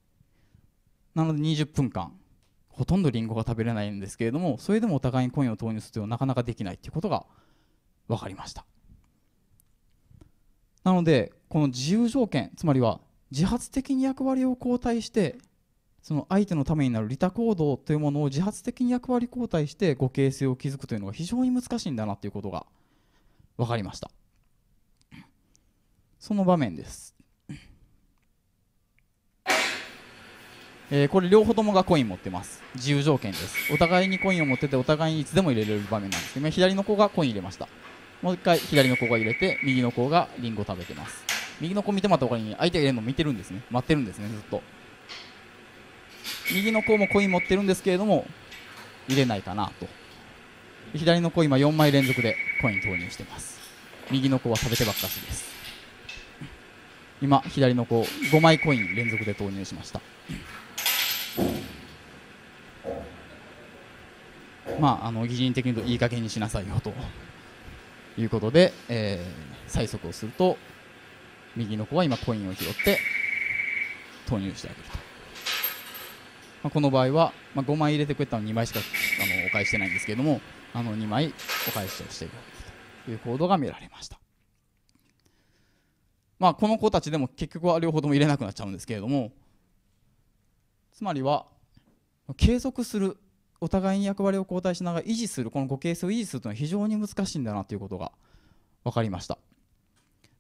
なので20分間ほとんどリンゴが食べれないんですけれどもそれでもお互いにコインを投入するというのはなかなかできないということが分かりましたなのでこの自由条件つまりは自発的に役割を交代してその相手のためになる利他行動というものを自発的に役割交代して互形性を築くというのが非常に難しいんだなということが分かりましたその場面です、えー、これ両方ともがコイン持ってます自由条件ですお互いにコインを持っててお互いにいつでも入れれる場面なんですけど左の子がコイン入れましたもう一回左の子が入れて右の子がリンゴ食べてます右の子見てもらった方がいい相手が入れるの見てるんですね待ってるんですねずっと右の子もコイン持ってるんですけれども入れないかなと左の子今4枚連続でコイン投入してます右の子は食べてばっかしです今左の子5枚コイン連続で投入しましたまああの擬人的に言うといい加減にしなさいよということで、えー、催促をすると右の子は今コインを拾って投入してあげるとまあ、この場合は、まあ、5枚入れてくれたの2枚しかあのお返してないんですけどもあの2枚お返しをしていただくという行動が見られました、まあ、この子たちでも結局は両方とも入れなくなっちゃうんですけれどもつまりは継続するお互いに役割を交代しながら維持するこの互形数を維持するというのは非常に難しいんだなということが分かりました。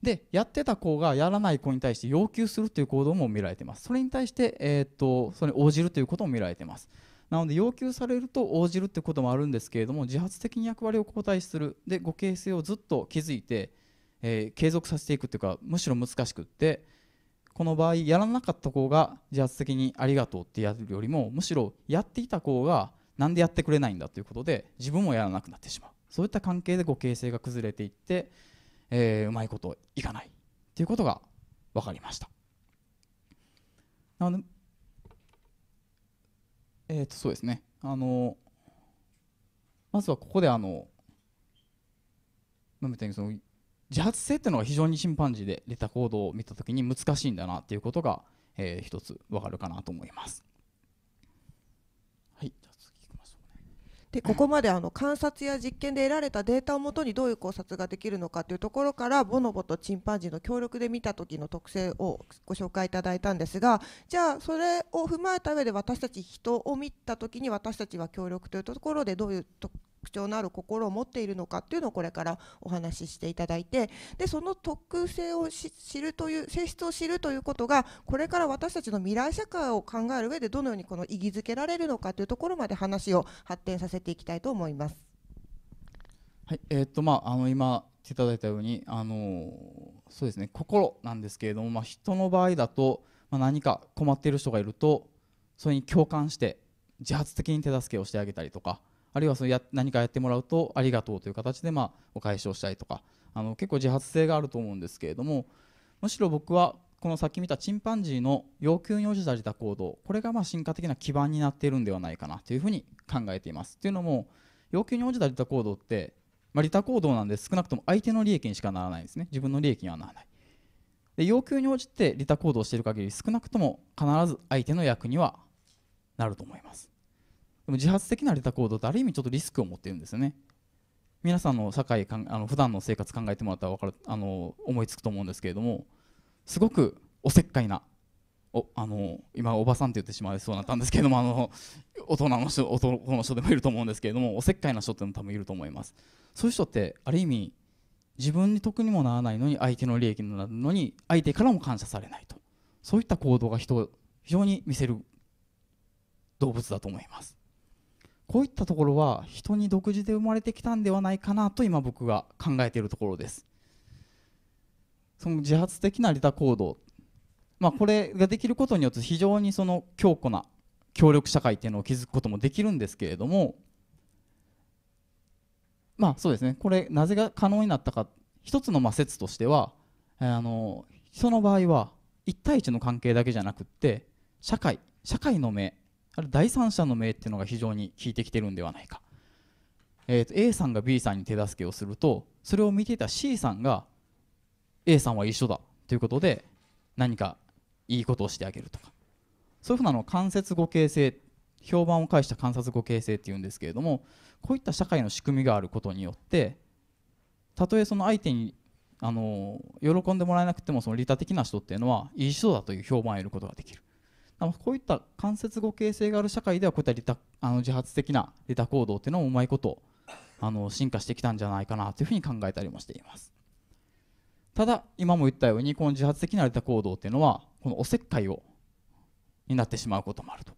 でやってた子がやらない子に対して要求するという行動も見られてますそれに対して、えー、っとそれに応じるということも見られてますなので要求されると応じるということもあるんですけれども自発的に役割を交代するで互形性をずっと築いて、えー、継続させていくというかむしろ難しくってこの場合やらなかった子が自発的にありがとうってやるよりもむしろやっていた子が何でやってくれないんだということで自分もやらなくなってしまうそういった関係で互恵性が崩れていってえー、うまいこといかないっていうことが分かりました。なので、えー、とそうですねあのまずはここであのみたいにその自発性っていうのが非常にチンパンジーで出た行動を見た時に難しいんだなっていうことが、えー、一つ分かるかなと思います。
でここまであの観察や実験で得られたデータをもとにどういう考察ができるのかというところからボノボとチンパンジーの協力で見た時の特性をご紹介いただいたんですがじゃあそれを踏まえた上で私たち人を見た時に私たちは協力というところでどういう特徴のある心を持っているのかっていうのをこれからお話ししていただいてでその特性を知るという性質を知るということがこれから私たちの未来社会を考える上でどのようにこの意義づけられるのかというところまで話を発展させていきたいと思います。
はいえー、っとまあ、あの今いただいたように、あのそうですね心なんですけれども、まあ、人の場合だと、まあ、何か困っている人がいるとそれに共感して自発的に手助けをしてあげたりとかあるいはそのや何かやってもらうとありがとうという形でまあお返しをしたりとかあの結構自発性があると思うんですけれどもむしろ僕はこのさっき見たチンパンジーの要求に応じた自他行動これがまあ進化的な基盤になっているんではないかなというふうに考えています。というのも要求に応じた利他行動って、まあ、利他行動なんで少なくとも相手の利益にしかならないんですね自分の利益にはならない。で要求に応じて利他行動をしている限り少なくとも必ず相手の役にはなると思います。でも自発的なタ他行動ってある意味ちょっとリスクを持っているんですよね。皆さんの社会かんあの普段の生活考えてもらったら分かるあの思いつくと思うんですけれどもすごくおせっかいなおあの今おばさんって言ってしまいそうになったんですけどもあの大人の人男の人でもいると思うんですけれどもおせっかいな人っての多分いると思いますそういう人ってある意味自分に得にもならないのに相手の利益になるのに相手からも感謝されないとそういった行動が人を非常に見せる動物だと思いますこういったところは人に独自で生まれてきたんではないかなと今僕が考えているところですその自発的な利他行動、まあ、これができることによって非常にその強固な協力社会っていうのを築くこともできるんですけれどもまあそうですねこれなぜが可能になったか一つのまあ説としてはあの人の場合は1対1の関係だけじゃなくって社会社会の目あ第三者の目っていうのが非常に効いてきてるんではないか、えー、と A さんが B さんに手助けをするとそれを見ていた C さんが A さんは一緒だということで何かいいことをしてあげるとかそういうふうなの関節互形成評判を介した観察互形成っていうんですけれどもこういった社会の仕組みがあることによってたとえその相手にあの喜んでもらえなくてもその利他的な人っていうのはいい人だという評判を得ることができる。あのこういった関節互形成がある社会ではこういったリタあの自発的な利他行動っていうのもうまいことあの進化してきたんじゃないかなというふうに考えたりもしていますただ今も言ったようにこの自発的な利他行動っていうのはこのおせっかいをになってしまうこともあると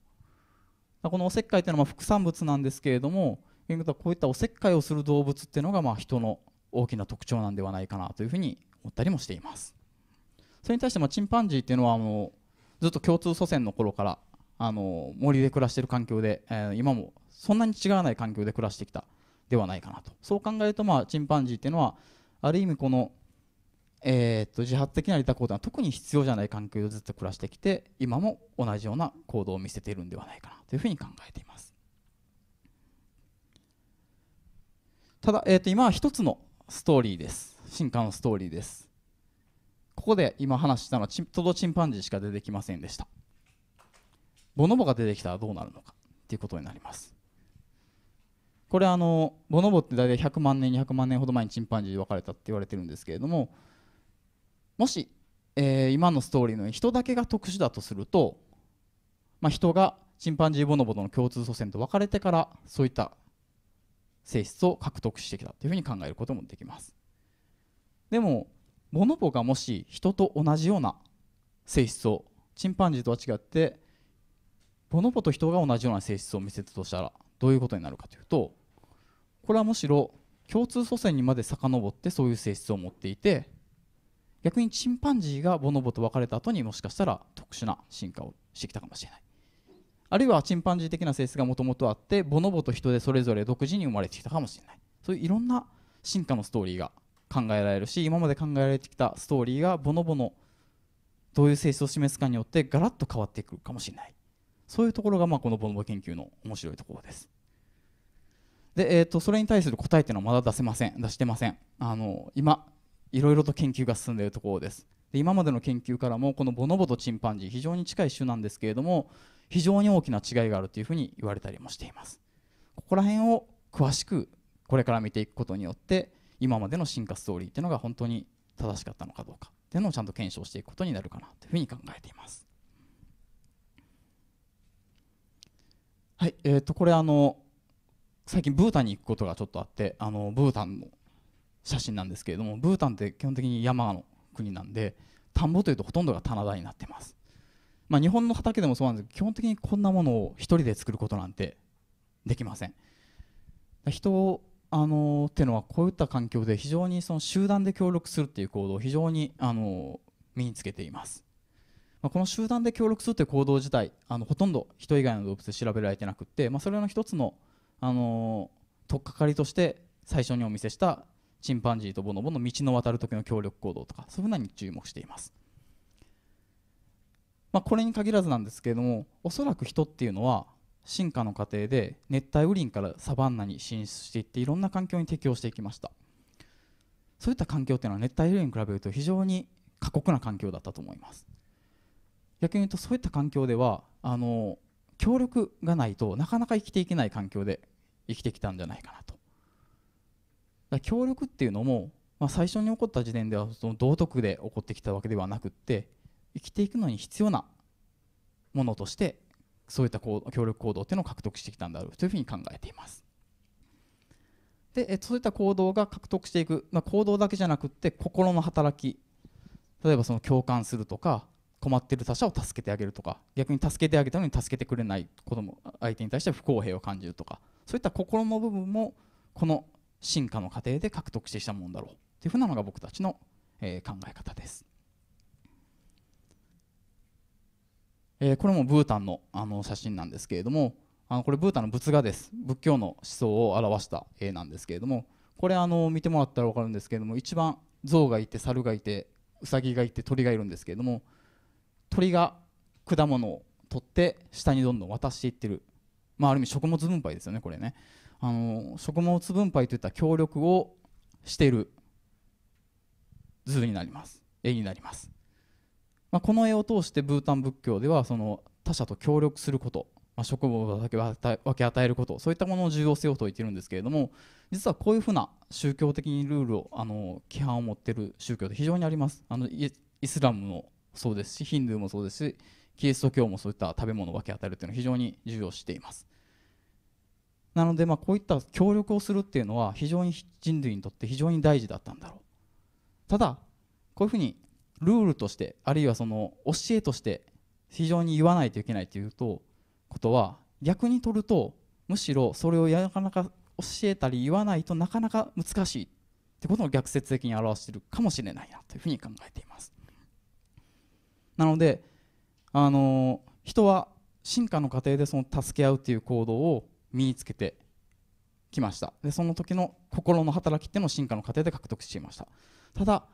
このおせっかいというのは副産物なんですけれどもこういったおせっかいをする動物っていうのがまあ人の大きな特徴なんではないかなというふうに思ったりもしていますそれに対してまチンパンジーっていうのはあのずっと共通祖先の頃からあの森で暮らしてる環境で、えー、今もそんなに違わない環境で暮らしてきたではないかなとそう考えると、まあ、チンパンジーっていうのはある意味この、えー、っと自発的な利他行動は特に必要じゃない環境でずっと暮らしてきて今も同じような行動を見せているんではないかなというふうに考えていますただ、えー、っと今は一つのストーリーです進化のストーリーですここで今話したのはトドチンパンジーしか出てきませんでしたボノボが出てきたらどうなるのかっていうことになりますこれあのボノボって大体100万年200万年ほど前にチンパンジーで分かれたって言われてるんですけれどももし、えー、今のストーリーの人だけが特殊だとすると、まあ、人がチンパンジーボノボとの共通祖先と分かれてからそういった性質を獲得してきたというふうに考えることもできますでもボノボがもし人と同じような性質をチンパンジーとは違ってボノボと人が同じような性質を見せたとしたらどういうことになるかというとこれはむしろ共通祖先にまで遡ってそういう性質を持っていて逆にチンパンジーがボノボと別れた後にもしかしたら特殊な進化をしてきたかもしれないあるいはチンパンジー的な性質がもともとあってボノボと人でそれぞれ独自に生まれてきたかもしれないそういういろんな進化のストーリーが考えられるし今まで考えられてきたストーリーがボノボのどういう性質を示すかによってガラッと変わってくるかもしれないそういうところがまあこのボノボ研究の面白いところですで、えーと、とそれに対する答えっていうのはまだ出せません出してませんあの今いろいろと研究が進んでいるところですで今までの研究からもこのボノボとチンパンジー非常に近い種なんですけれども非常に大きな違いがあるというふうに言われたりもしていますここら辺を詳しくこれから見ていくことによって今までの進化ストーリーっていうのが本当に正しかったのかどうかっていうのをちゃんと検証していくことになるかなというふうに考えています。はい、えっ、ー、とこれあの最近ブータンに行くことがちょっとあってあのブータンの写真なんですけれどもブータンって基本的に山の国なんで田んぼというとほとんどが棚田になってます、まあ、日本の畑でもそうなんですけど基本的にこんなものを1人で作ることなんてできません人あのっていうのはこういった環境で非常にその集団で協力するっていう行動を非常にあの身につけています。まあ、この集団で協力するという行動自体あのほとんど人以外の動物で調べられてなくて、まあ、それの一つの、あの取っかかりとして最初にお見せしたチンパンジーとボノボの道の渡る時の協力行動とかそういうふうに注目しています、まあ、これに限らずなんですけれどもおそらく人っていうのは進化の過程で熱帯雨林からサバンナに進出していっていろんな環境に適応していきましたそういった環境っていうのは熱帯雨林に比べると非常に過酷な環境だったと思います逆に言うとそういった環境ではあの協力がないとなかなか生きていけない環境で生きてきたんじゃないかなとだ協力っていうのも、まあ、最初に起こった時点ではその道徳で起こってきたわけではなくって生きていくのに必要なものとしてそういったこう協力行動っていうのを獲得してきたんだろうというふうに考えています。でそういった行動が獲得していく、まあ、行動だけじゃなくって心の働き例えばその共感するとか困っている他者を助けてあげるとか逆に助けてあげたのに助けてくれない子供相手に対して不公平を感じるとかそういった心の部分もこの進化の過程で獲得してきたものだろうというふうなのが僕たちの、え考え方です。えこれもブータンのあの写真なんですけれどもあのこれブータンの仏画です仏教の思想を表した絵なんですけれどもこれあの見てもらったら分かるんですけれども一番象がいて猿がいてウサギがいて鳥がいるんですけれども鳥が果物を取って下にどんどん渡していってる、まあ、ある意味食物分配ですよねこれねあの食物分配といった協力をしている図になります絵になりますまあ、この絵を通してブータン仏教ではその他者と協力すること、まあ、職務を分け与えることそういったものの重要性を説いてるんですけれども実はこういうふうな宗教的にルールをあの規範を持ってる宗教って非常にありますあのイスラムもそうですしヒンドゥーもそうですしキリスト教もそういった食べ物を分け与えるというのは非常に重要していますなのでまあこういった協力をするっていうのは非常に人類にとって非常に大事だったんだろうただこういうふうにルールとしてあるいはその教えとして非常に言わないといけないというとことは逆に取るとむしろそれをなかなか教えたり言わないとなかなか難しいってことを逆説的に表しているかもしれないなというふうに考えています。なのであの人は進化の過程でその助け合うという行動を身につけてきましたでその時の心の働きっていうのを進化の過程で獲得していましたただ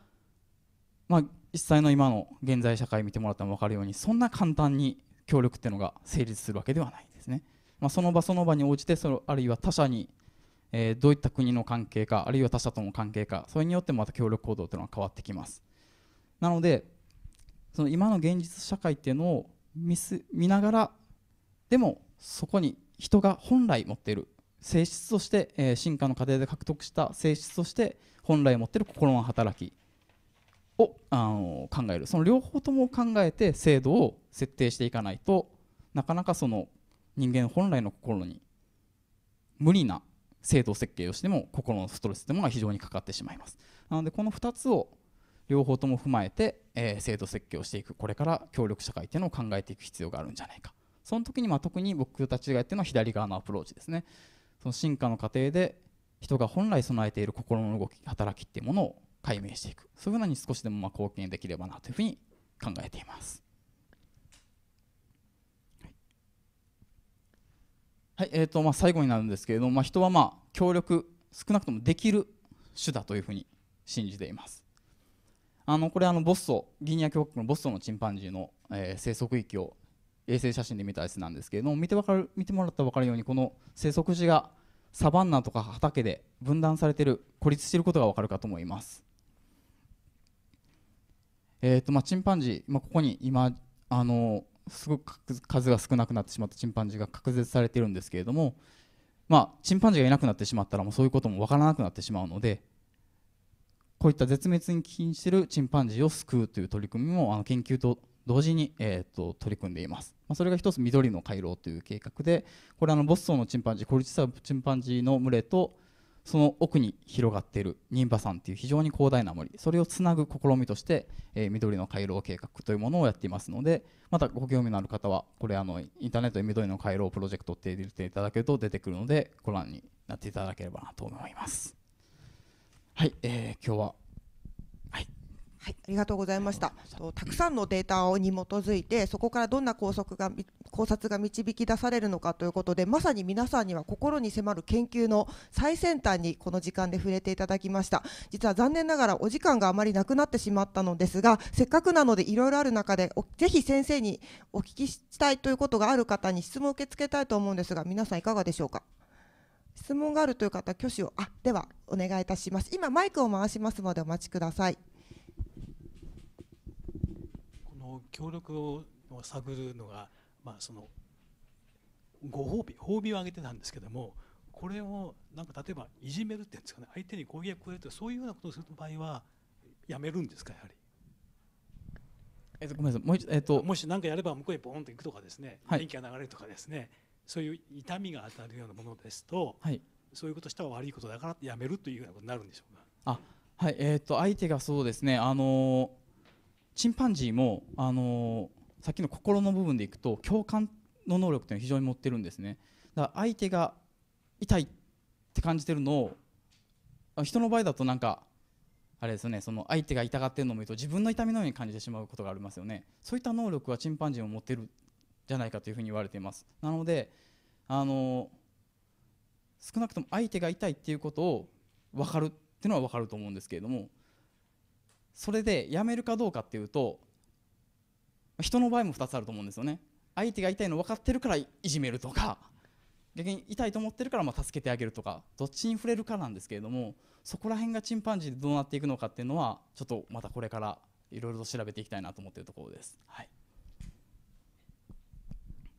まあ、実際の今の現在社会見てもらったら分かるようにそんな簡単に協力っていうのが成立するわけではないですね。まあ、その場その場に応じてそのあるいは他者に、えー、どういった国の関係かあるいは他者との関係かそれによってまた協力行動というのは変わってきます。なのでその今の現実社会っていうのを見す見ながらでもそこに人が本来持っている性質として、えー、進化の過程で獲得した性質として本来持っている心の働きをあの考えるその両方とも考えて制度を設定していかないとなかなかその人間本来の心に無理な制度設計をしても心のストレスというものが非常にかかってしまいますなのでこの2つを両方とも踏まえて、えー、制度設計をしていくこれから協力社会というのを考えていく必要があるんじゃないかその時にまあ特に僕たちがやってるのは左側のアプローチですねその進化の過程で人が本来備えている心の動き働きっていうものを解明していくそういうふうに少しでもまあ貢献できればなというふうに考えています。はいえーとまあ、最後になるんですけれども、まあ、人はまあ協力少なくともできる種だというふうに信じています。あのこれあのボッソギニア共和国のボッソのチンパンジーの、えー、生息域を衛星写真で見たやつなんですけれども見てわかる見てもらったら分かるようにこの生息地がサバンナとか畑で分断されてる孤立していることが分かるかと思いますえーとまあ、チンパンジー、まあ、ここに今あのすごく数が少なくなってしまったチンパンジーが隔絶されてるんですけれども、まあ、チンパンジーがいなくなってしまったらもうそういうこともわからなくなってしまうのでこういった絶滅に起因しているチンパンジーを救うという取り組みもあの研究と同時に、えーと、取り組んでいます、まあ、それが一つ緑の回廊という計画でこれあのボストンのチンパンジー孤立したチンパンジーの群れとその奥に広がっているニンバ山という非常に広大な森それをつなぐ試みとして、えー、緑の回廊計画というものをやっていますのでまたご興味のある方はこれあのインターネットで緑の回廊プロジェクトって入れていただけると出てくるのでご覧になっていただければなと思いますはい、えー、今日は
はい、ありがとうございました。とたくさんのデータに基づいて、そこからどんな考察が考察が導き出されるのかということで、まさに皆さんには心に迫る研究の最先端にこの時間で触れていただきました。実は残念ながらお時間があまりなくなってしまったのですが、せっかくなのでいろいろある中で、ぜひ先生にお聞きしたいということがある方に質問を受け付けたいと思うんですが、皆さんいかがでしょうか。質問があるという方、挙手を、あ、ではお願いいたします。今マイクを回しますのでお待ちください。
協力を探るのが、まあ、そのご褒美褒美をあげてたんですけどもこれをなんか例えばいじめるっていうんですかね相手に攻撃を加えるとそういうようなことをする場合はやめるんですかやはり。えっと、ごめんなさいも,、えっと、もし何かやれば向こうへボーンと行くとかですね、電気が流れるとかですね、はい、そういう痛みが当たるようなものですと、はい、そういうことしたら悪いことだからやめるというようなことになるんでしょうか。あはいえー、と相手がそうですね、あのチンパンジーも、あのー、さっきの心の部分でいくと共感の能力というのは非常に持ってるんですねだから相手が痛いって感じてるのを人の場合だとなんかあれですねその相手が痛がってるのを見ると自分の痛みのように感じてしまうことがありますよねそういった能力はチンパンジーも持ってるじゃないかというふうに言われていますなのであの少なくとも相手が痛いっていうことを分かるっていうのは分かると思うんですけれどもそれでやめるかどうかっていうと人の場合も2つあると思うんですよね相手が痛いの分かってるからいじめるとか逆に痛いと思ってるからま助けてあげるとかどっちに触れるかなんですけれどもそこら辺がチンパンジーでどうなっていくのかっていうのはちょっとまたこれからいろいろと調べていきたいなと思ってるところです。はい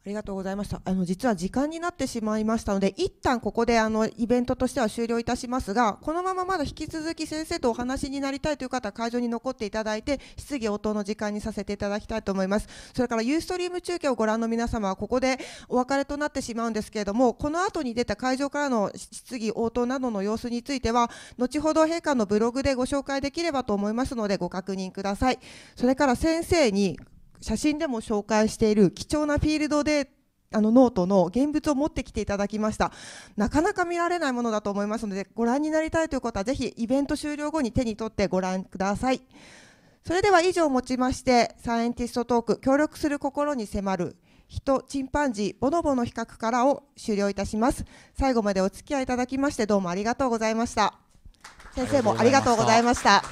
ありがとうございました。あの実は時間になってしまいましたので、一旦ここであのイベントとしては終了いたしますが、このまままだ引き続き先生とお話になりたいという方は会場に残っていただいて、質疑応答の時間にさせていただきたいと思います。それからユーストリーム中継をご覧の皆様はここでお別れとなってしまうんですけれども、この後に出た会場からの質疑応答などの様子については、後ほど陛下のブログでご紹介できればと思いますのでご確認ください。それから先生に写真でも紹介している貴重なフィールドであのノートの現物を持ってきていただきましたなかなか見られないものだと思いますのでご覧になりたいという方はぜひイベント終了後に手に取ってご覧くださいそれでは以上をもちましてサイエンティストトーク協力する心に迫る人チンパンジーボノボの比較からを終了いたします最後までお付き合いいただきましてどうもありがとうございました先生もありがとうございました